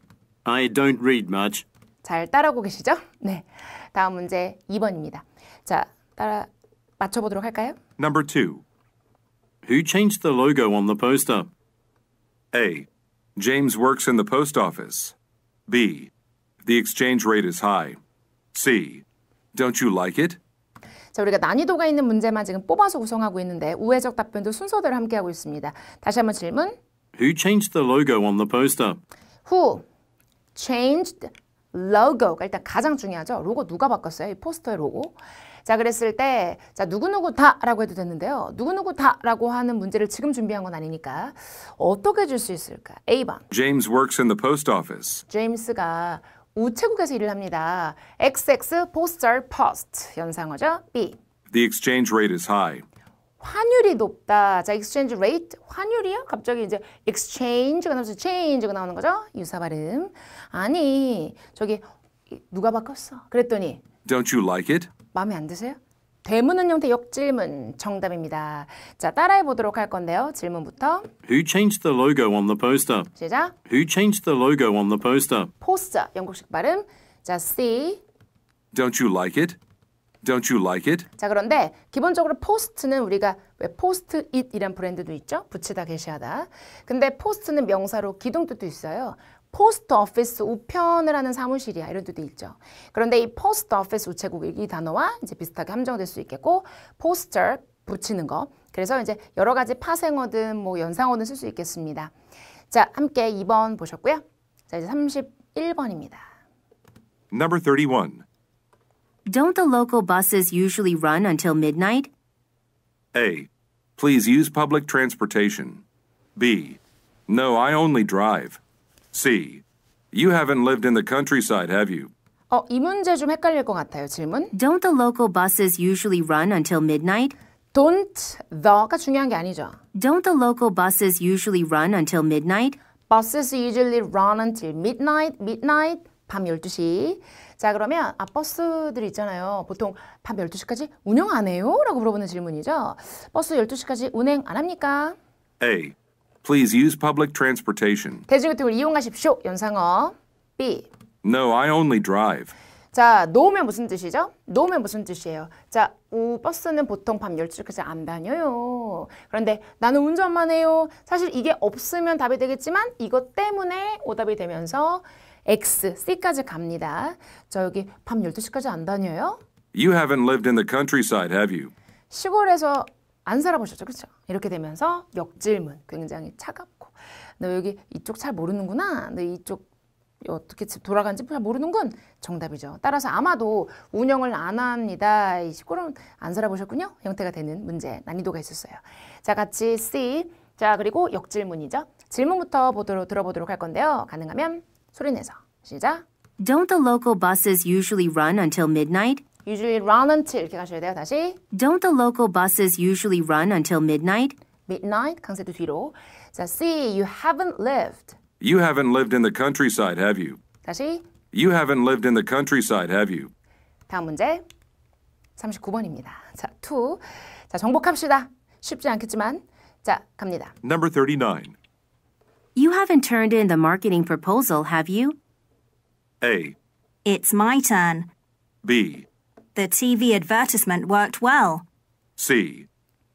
I don't read much. 잘 따라오고 계시죠? 네. 다음 문제 2번입니다. 자, 따라 맞춰 보도록 할까요? Number 2. Who changed the logo on the poster? A. James works in the post office. B. The exchange rate is high. C. Don't you like it? 자, 우리가 난이도가 있는 문제만 지금 뽑아서 구성하고 있는데 우회적 답변도 순서대로 함께 하고 있습니다. 다시 한번 질문. Who changed the logo on the poster? Who changed 로고가 일단 가장 중요하죠. 로고 누가 바꿨어요? 이 포스터의 로고. 자 그랬을 때자 누구누구 다라고 해도 되는데요. 누구누구 다라고 하는 문제를 지금 준비한 건 아니니까 어떻게 줄 수 있을까? A번. James works in the post office. 제임스가 우체국에서 일을 합니다. XX 포스터 포스트 연상어죠. B. The exchange rate is high. 환율이 높다. 자, exchange rate 환율이요? 갑자기 이제 exchange가 나면서 change가 나오는 거죠? 유사 발음. 아니, 저기 누가 바꿨어? 그랬더니 Don't you like it? 마음에 안 드세요? 되묻는 형태 역질문 정답입니다. 자, 따라해 보도록 할 건데요. 질문부터 Who changed the logo on the poster? 시작. Who changed the logo on the poster? 포스터 영국식 발음. 자, C. Don't you like it? Don't you like it? 자, 그런데 기본적으로 포스트는 우리가 왜 포스트 잇이란 브랜드도 있죠? 붙이다 게시하다. 근데 p o s 는 명사로 기둥 뜻도 있어요. 포스트 오피스 우편을 하는 사무실이야 이런 뜻도 있죠. 그런데 이 포스트 오피스 우체국 이 단어와 이제 비슷하게 함정될 수 있겠고 포스터 붙이는 거. 그래서 이제 여러 가지 파생어든 뭐 연상어든 쓸 수 있겠습니다. 자, 함께 2번 보셨고요. 자, 이제 31번입니다. Number 31. Don't the local buses usually run until midnight? A. Please use public transportation. B. No, I only drive. C. You haven't lived in the countryside, have you? 어, 이 문제 좀 헷갈릴 것 같아요, 질문. Don't the local buses usually run until midnight? Don't the가 중요한 게 아니죠. Don't the local buses usually run until midnight? Buses usually run until midnight, midnight. 밤 12시. 자, 그러면 아, 버스들 있잖아요. 보통 밤 12시까지 운영 안 해요? 라고 물어보는 질문이죠. 버스 12시까지 운행 안 합니까? A. Please use public transportation. 대중교통을 이용하십시오. 연상어. B. No, I only drive. 자, 노면 무슨 뜻이죠? 노면 무슨 뜻이에요? 자, 우, 버스는 보통 밤 12시까지 안 다녀요. 그런데 나는 운전만 해요. 사실 이게 없으면 답이 되겠지만 이것 때문에 오답이 되면서 X, C까지 갑니다. 자, 여기 밤 12시까지 안 다녀요? You haven't lived in the countryside, have you? 시골에서 안 살아보셨죠, 그렇죠? 이렇게 되면서 역질문 굉장히 차갑고 너 여기 이쪽 잘 모르는구나. 너 이쪽 어떻게 집 돌아간지 잘 모르는군. 정답이죠. 따라서 아마도 운영을 안 합니다. 이 시골은 안 살아보셨군요. 형태가 되는 문제 난이도가 있었어요. 자, 같이 C. 자, 그리고 역질문이죠. 질문부터 보도록 들어보도록 할 건데요. 가능하면 소리 내서 시작. Don't the local buses usually run until midnight? usually run until 이렇게 가셔야 돼요. 다시. Don't the local buses usually run until midnight? midnight 강세도 뒤로. 자, C. You haven't lived. You haven't lived in the countryside, have you? 다시. You haven't lived in the countryside, have you? 다음 문제. 39번입니다. 자, 2. 자, 정복합시다. 쉽지 않겠지만. 자, 갑니다. Number 39. You haven't turned in the marketing proposal, have you? A. It's my turn. B. The TV advertisement worked well. C.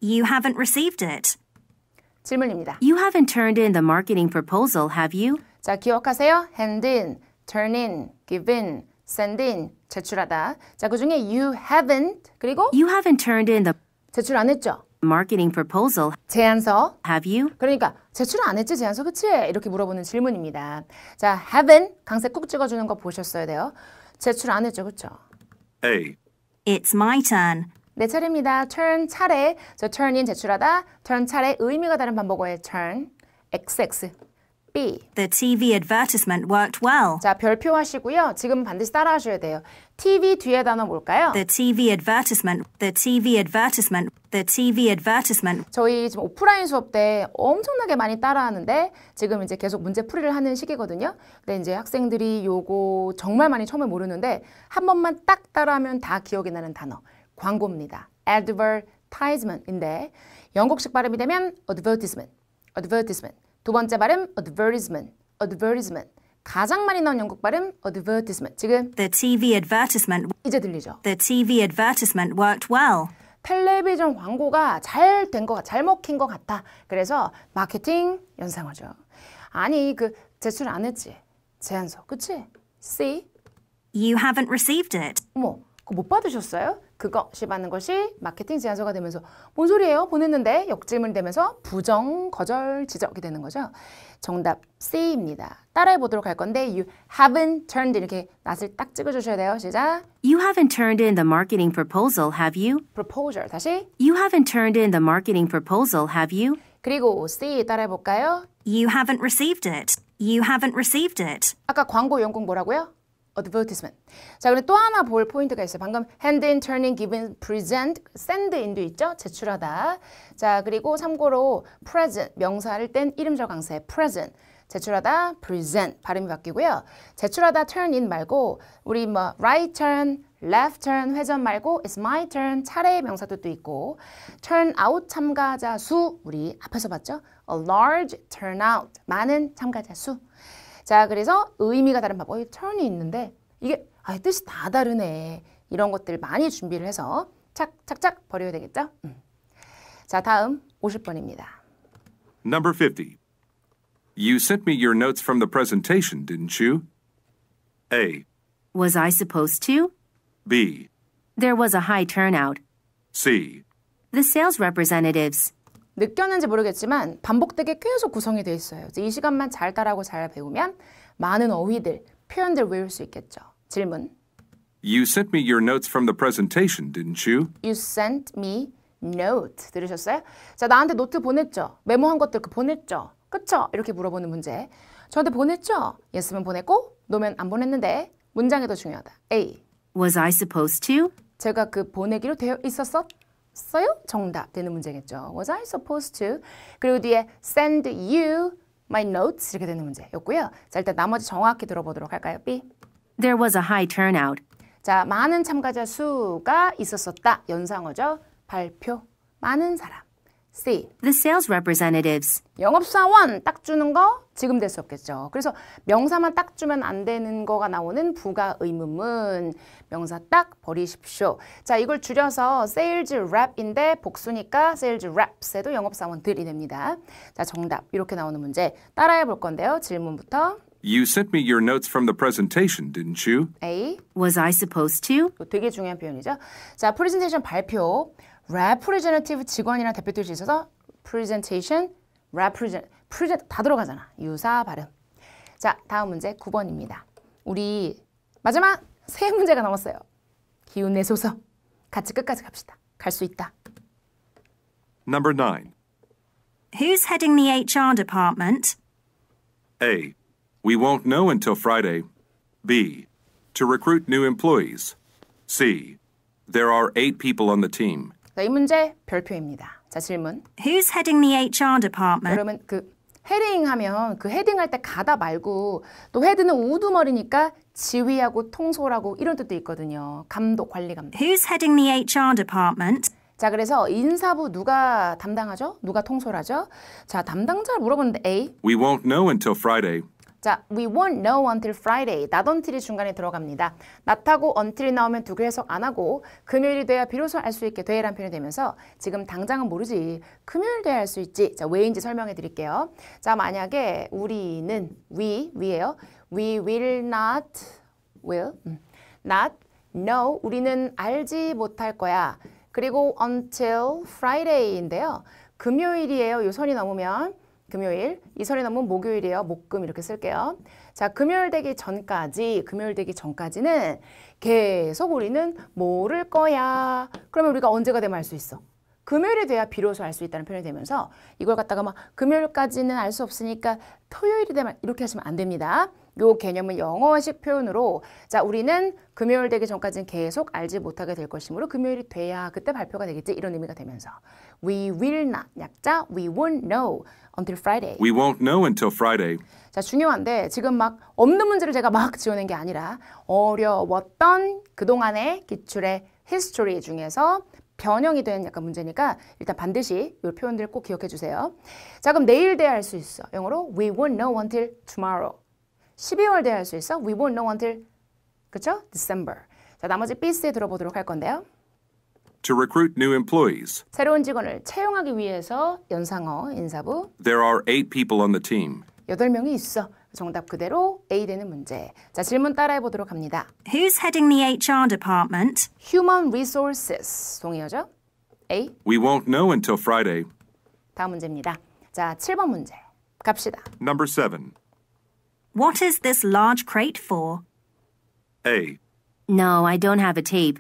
You haven't received it. 질문입니다. You haven't turned in the marketing proposal, have you? 자, 기억하세요. hand in, turn in, give in, send in, 제출하다. 자, 그중에 you haven't 그리고 you haven't turned in the 제출 안 했죠? marketing proposal 제안서 have you? 그러니까 제출 안 했지 제안서 그치? 이렇게 물어보는 질문입니다. 자, haven't 강세 꾹 찍어주는 거 보셨어야 돼요. 제출 안 했죠, 그쵸? A. It's my turn. 내 차례입니다. turn 차례. 저 turn인 제출하다. turn 차례 의미가 다른 반복어의 turn. XX B. The TV advertisement worked well. 자, 별표 하시고요. 지금 반드시 따라 하셔야 돼요. TV 뒤에 단어 뭘까요? The TV advertisement. The TV advertisement. The TV advertisement. 저희 지금 오프라인 수업 때 엄청나게 많이 따라하는데 지금 이제 계속 문제 풀이를 하는 시기거든요. 근데 이제 학생들이 요거 정말 많이 처음에 모르는데 한 번만 딱 따라하면 다 기억이 나는 단어. 광고입니다. advertisement인데 영국식 발음이 되면 advertisement. advertisement. 두 번째 발음 advertisement, advertisement. 가장 많이 나온 영국 발음 advertisement. 지금 The TV advertisement 이제 들리죠? The TV advertisement worked well. 텔레비전 광고가 잘된것 같아, 잘 먹힌 것 같아. 그래서 마케팅 연상어죠. 아니 그 제출 안 했지? 제안서, 그치? See? You haven't received it. 어머, 그거 못 받으셨어요? 그것이 받는 것이 마케팅 제안서가 되면서 뭔 소리예요? 보냈는데 역질문이 되면서 부정, 거절, 지적이 되는 거죠. 정답 C입니다. 따라해 보도록 할 건데 you haven't turned 이렇게 낯을 딱 찍어 주셔야 돼요. 시작. You haven't turned in the marketing proposal, have you? proposal 다시. You haven't turned in the marketing proposal, have you? 그리고 C 따라해 볼까요? You haven't received it. You haven't received it. 아까 광고 연공 뭐라고요? advertisement. 자, 그럼 또 하나 볼 포인트가 있어요. 방금 hand in, turning, given, present, send in도 있죠? 제출하다. 자, 그리고 참고로 present, 명사일 땐 이름절 강세 present. 제출하다, present 발음이 바뀌고요. 제출하다, turn in 말고 우리 뭐 right turn, left turn 회전 말고 it's my turn 차례의 명사들도 있고 turn out 참가자 수 우리 앞에서 봤죠? a large turnout 많은 참가자 수 자, 그래서 의미가 다른 방법, 어, turn이 있는데 이게 아, 뜻이 다 다르네. 이런 것들 많이 준비를 해서 착착착 버려야 되겠죠? 음. 자, 다음 50번입니다. Number 50. You sent me your notes from the presentation, didn't you? A. Was I supposed to? B. There was a high turnout. C. The sales representatives. 느꼈는지 모르겠지만 반복되게 계속 구성이 돼 있어요. 이 시간만 잘 따라하고 잘 배우면 많은 어휘들, 표현들 외울 수 있겠죠. 질문. You sent me your notes from the presentation, didn't you? You sent me note. 들으셨어요? 자, 나한테 노트 보냈죠? 메모한 것들 그 보냈죠? 그쵸? 이렇게 물어보는 문제. 저한테 보냈죠? 예스면 보냈고, 노면 안 보냈는데 문장이 더 중요하다. A. Was I supposed to? 제가 그 보내기로 되어 있었었 없어요? 정답 되는 문제겠죠. Was I supposed to? 그리고 뒤에 send you my notes 이렇게 되는 문제였고요. 자, 일단 나머지 정확히 들어보도록 할까요? B. There was a high turnout. 자, 많은 참가자 수가 있었었다. 연상어죠. 발표. 많은 사람. C. The sales representatives. 영업사원 딱 주는 거 지금 될 수 없겠죠. 그래서 명사만 딱 주면 안 되는 거가 나오는 부가 의문문. 명사 딱 버리십시오. 자, 이걸 줄여서 sales rep인데 복수니까 sales reps에도 영업사원들이 됩니다. 자, 정답. 이렇게 나오는 문제 따라해 볼 건데요. 질문부터. You sent me your notes from the presentation, didn't you? A. Was I supposed to? 되게 중요한 표현이죠. 자, 프레젠테이션 발표. representative 직원이랑 대표 뜻이 있어서 presentation, represent, present 다 들어가잖아. 유사 발음. 자, 다음 문제 9번입니다. 우리 마지막 세 문제가 남았어요. 기운 내소서. 같이 끝까지 갑시다. 갈 수 있다. Number 9. Who's heading the HR department? A. We won't know until Friday. B. To recruit new employees. C. There are eight people on the team. 자, 이 문제 별표입니다. 자, 질문. Who's heading the HR department? 여러분, 그 헤딩 하면 그 헤딩할 때 가다 말고 또 헤드는 우두머리니까 지휘하고 통솔하고 이런 뜻도 있거든요. 감독, 관리 감독. Who's heading the HR department? 자, 그래서 인사부 누가 담당하죠? 누가 통솔하죠? 자, 담당자를 물어보는데 A. We won't know until Friday. 자, we won't know until Friday. not until이 중간에 들어갑니다. not하고 until 나오면 두 개 해석 안 하고 금요일이 돼야 비로소 알 수 있게 돼란 표현이 되면서 지금 당장은 모르지. 금요일 돼야 알 수 있지. 자, 왜인지 설명해 드릴게요. 자, 만약에 우리는 we, we예요. we will not, will, 음, not know. 우리는 알지 못할 거야. 그리고 until Friday인데요. 금요일이에요. 요선이 넘으면 금요일, 이설이 넘은 목요일이에요. 목금 이렇게 쓸게요. 자, 금요일 되기 전까지, 금요일 되기 전까지는 계속 우리는 모를 거야. 그러면 우리가 언제가 되면 알 수 있어? 금요일에 돼야 비로소 알 수 있다는 표현이 되면서 이걸 갖다가 막 뭐 금요일까지는 알 수 없으니까 토요일이 되면 이렇게 하시면 안 됩니다. 요 개념은 영어식 표현으로 자 우리는 금요일 되기 전까지는 계속 알지 못하게 될 것이므로 금요일이 돼야 그때 발표가 되겠지 이런 의미가 되면서 we will not 약자 we won't know until Friday. We won't know until Friday. 자 중요한데 지금 막 없는 문제를 제가 막 지어낸 게 아니라 어려웠던 그동안의 기출의 히스토리 중에서 변형이 된 약간 문제니까 일단 반드시 이 표현들 꼭 기억해 주세요. 자 그럼 내일 대할 수 있어. 영어로 we won't know until tomorrow. 12월 대할 수 있어. we won't know until 그렇죠? December. 자 나머지 B스에 들어보도록 할 건데요. To recruit new employees. 새로운 직원을 채용하기 위해서 연상어 인사부. There are eight people on the team. 여덟 명이 있어. 정답 그대로 A 되는 문제. 자, 질문 따라해 보도록 합니다. Who's heading the HR department? Human Resources. 동의어죠? A. We won't know until Friday. 다음 문제입니다. 자, 7번 문제. 갑시다. Number 7. What is this large crate for? A. No, I don't have a tape.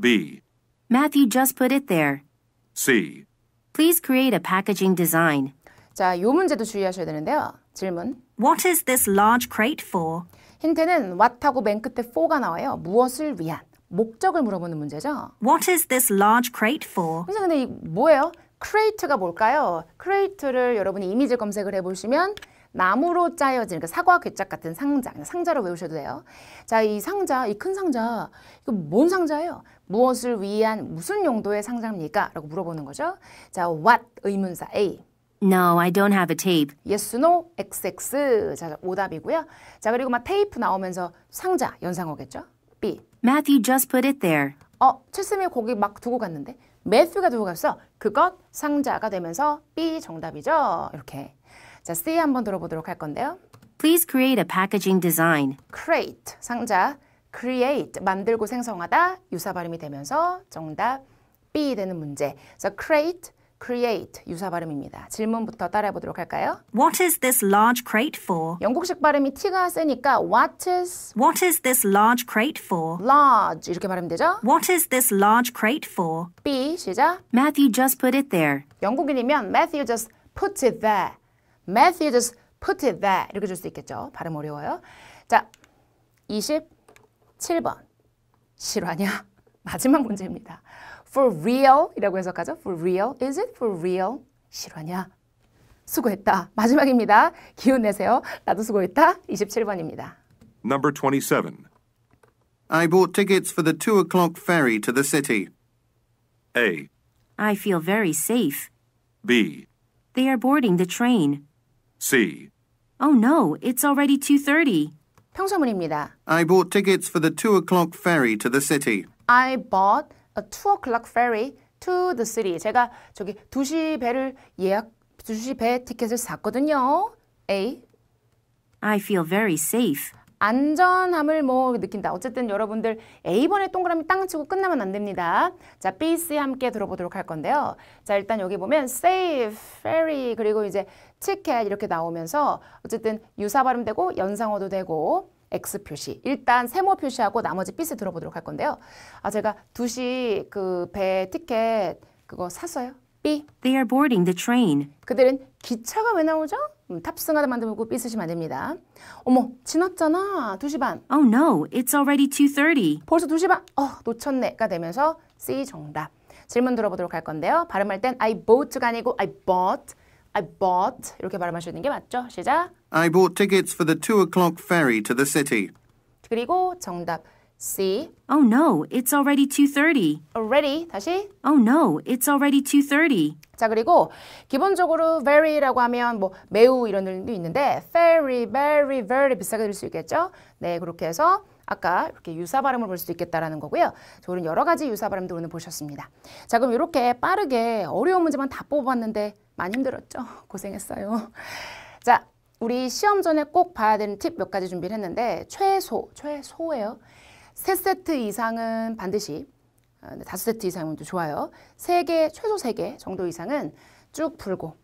B. Matthew just put it there. C. Please create a packaging design. 자, 요 문제도 주의하셔야 되는데요. 질문. What is this large crate for? 힌트는 what하고 맨 끝에 for가 나와요. 무엇을 위한 목적을 물어보는 문제죠. What is this large crate for? 선생님 근데 이 뭐예요? 크레이트가 뭘까요? 크레이트를 여러분이 이미지 검색을 해보시면 나무로 짜여진 그러니까 사과 괴짝 같은 상자, 상자를 외우셔도 돼요. 자, 이 상자, 이 큰 상자, 이거 뭔 상자예요? 무엇을 위한 무슨 용도의 상자입니까? 라고 물어보는 거죠. 자, what 의문사 A. No, I don't have a tape. Yes, no, XX. 자, 오답이고요. 자, 그리고 막 테이프 나오면서 상자 연상 오겠죠? B. Matthew just put it there. 어, 최쌤이 거기 막 두고 갔는데. 매튜가 두고 갔어. 그것 상자가 되면서 B 정답이죠. 이렇게. 자, C 한번 들어보도록 할 건데요. Please create a packaging design. Create 상자 create 만들고 생성하다 유사 발음이 되면서 정답 B 되는 문제. 자, create create 유사 발음입니다. 질문부터 따라해 보도록 할까요? What is this large crate for? 영국식 발음이 t가 세니까 what is What is this large crate for? large 이렇게 발음 되죠? What is this large crate for? B 시작. Matthew just put it there. 영국인이면 Matthew just put it there. Matthew just put it there 이렇게 줄 수 있겠죠. 발음 어려워요. 자, 27번. 실화냐? 마지막 문제입니다. For real이라고 해석하죠. For real. Is it for real? 실화냐? 수고했다. 마지막입니다. 기운 내세요. 나도 수고했다. 27번입니다. Number 27. I bought tickets for the 2 o'clock ferry to the city. A. I feel very safe. B. They are boarding the train. C. Oh no, it's already 2.30. 평소문입니다. I bought tickets for the 2 o'clock ferry to the city. I bought a two o'clock ferry to the city. 제가 저기 2시 배를 예약 2시 배 티켓을 샀거든요. A. I feel very safe. 안전함을 뭐 느낀다. 어쨌든 여러분들 A번에 동그라미 땅 치고 끝나면 안 됩니다. 자, B, C 함께 들어보도록 할 건데요. 자, 일단 여기 보면 save, ferry, 그리고 이제 티켓 이렇게 나오면서 어쨌든 유사 발음되고 연상어도 되고 X 표시. 일단 세모 표시하고 나머지 빛을 들어보도록 할 건데요. 아 제가 2시 그 배 티켓 그거 샀어요. B. They are boarding the train. 그들은 기차가 왜 나오죠? 음, 탑승하다만 들고 삐쓰시면 안 됩니다. 어머, 지났잖아. 2시 반. Oh no, it's already 2.30. 벌써 2시 반. 어, 놓쳤네가 되면서 C 정답. 질문 들어보도록 할 건데요. 발음할 땐 I bought가 아니고 I bought, I bought 이렇게 발음하시는 게 맞죠? 시작. I bought tickets for the 2 o'clock ferry to the city. 그리고 정답 C. Oh no, it's already 2:30. Already 다시. Oh no, it's already 2:30. 자 그리고 기본적으로 very라고 하면 뭐 매우 이런 의미도 있는데 very, very, very 비슷하게 들수 있겠죠. 네 그렇게 해서 아까 이렇게 유사 발음을 볼 수 있겠다라는 거고요. 저는 여러 가지 유사 발음도 오늘 보셨습니다. 자 그럼 이렇게 빠르게 어려운 문제만 다 뽑았는데 많이 힘들었죠. 고생했어요. 자 우리 시험 전에 꼭 봐야 되는 팁 몇 가지 준비를 했는데 최소, 최소예요. 세세트 이상은 반드시 어, 네, 다섯 세트 이상은 좋아요. 세 개 최소 세 개 정도 이상은 쭉 풀고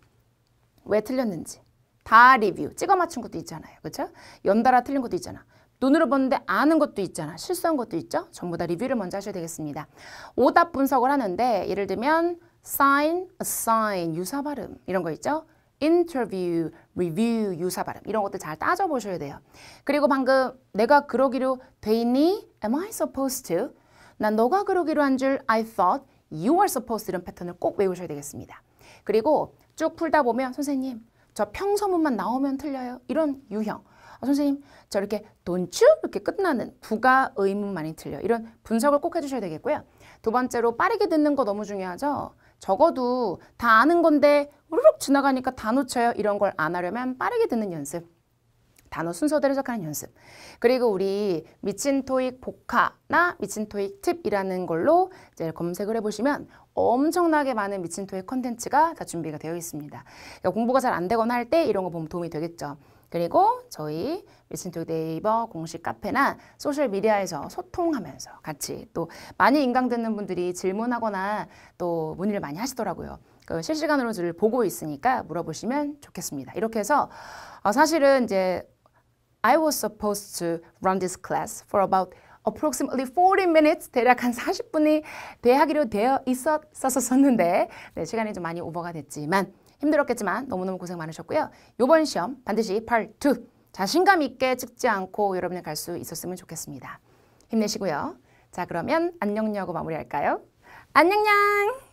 왜 틀렸는지 다 리뷰 찍어 맞춘 것도 있잖아요. 그렇죠? 연달아 틀린 것도 있잖아. 눈으로 보는데 아는 것도 있잖아. 실수한 것도 있죠. 전부 다 리뷰를 먼저 하셔야 되겠습니다. 오답 분석을 하는데 예를 들면 sign, assign, 유사 발음 이런 거 있죠. interview, review, 유사 발음 이런 것들 잘 따져보셔야 돼요. 그리고 방금 내가 그러기로 돼 있니? Am I supposed to? 난 너가 그러기로 한 줄 I thought you are supposed 이런 패턴을 꼭 외우셔야 되겠습니다. 그리고 쭉 풀다 보면 선생님 저 평서문만 나오면 틀려요. 이런 유형. 아, 선생님 저렇게 don't you 이렇게 끝나는 부가 의문 많이 틀려. 이런 분석을 꼭 해주셔야 되겠고요. 두 번째로 빠르게 듣는 거 너무 중요하죠. 적어도 다 아는 건데 우르륵 지나가니까 다 놓쳐요. 이런 걸 안 하려면 빠르게 듣는 연습. 단어 순서대로 해석하는 연습. 그리고 우리 미친 토익 복화나 미친 토익 팁이라는 걸로 이제 검색을 해보시면 엄청나게 많은 미친 토익 컨텐츠가 다 준비가 되어 있습니다. 그러니까 공부가 잘 안 되거나 할 때 이런 거 보면 도움이 되겠죠. 그리고 저희 미슨투 네이버 공식 카페나 소셜미디어에서 소통하면서 같이 또 많이 인강 듣는 분들이 질문하거나 또 문의를 많이 하시더라고요. 그 실시간으로 저를 보고 있으니까 물어보시면 좋겠습니다. 이렇게 해서 어, 사실은 이제 I was supposed to run this class for about approximately 40 minutes 대략 한 40분이 대하기로 되어 있었었었는데 네, 시간이 좀 많이 오버가 됐지만 힘들었겠지만 너무너무 고생 많으셨고요. 이번 시험 반드시 팔 2. 자신감 있게 찍지 않고 여러분이 갈 수 있었으면 좋겠습니다. 힘내시고요. 자 그러면 안녕냐고 마무리할까요? 안녕냥!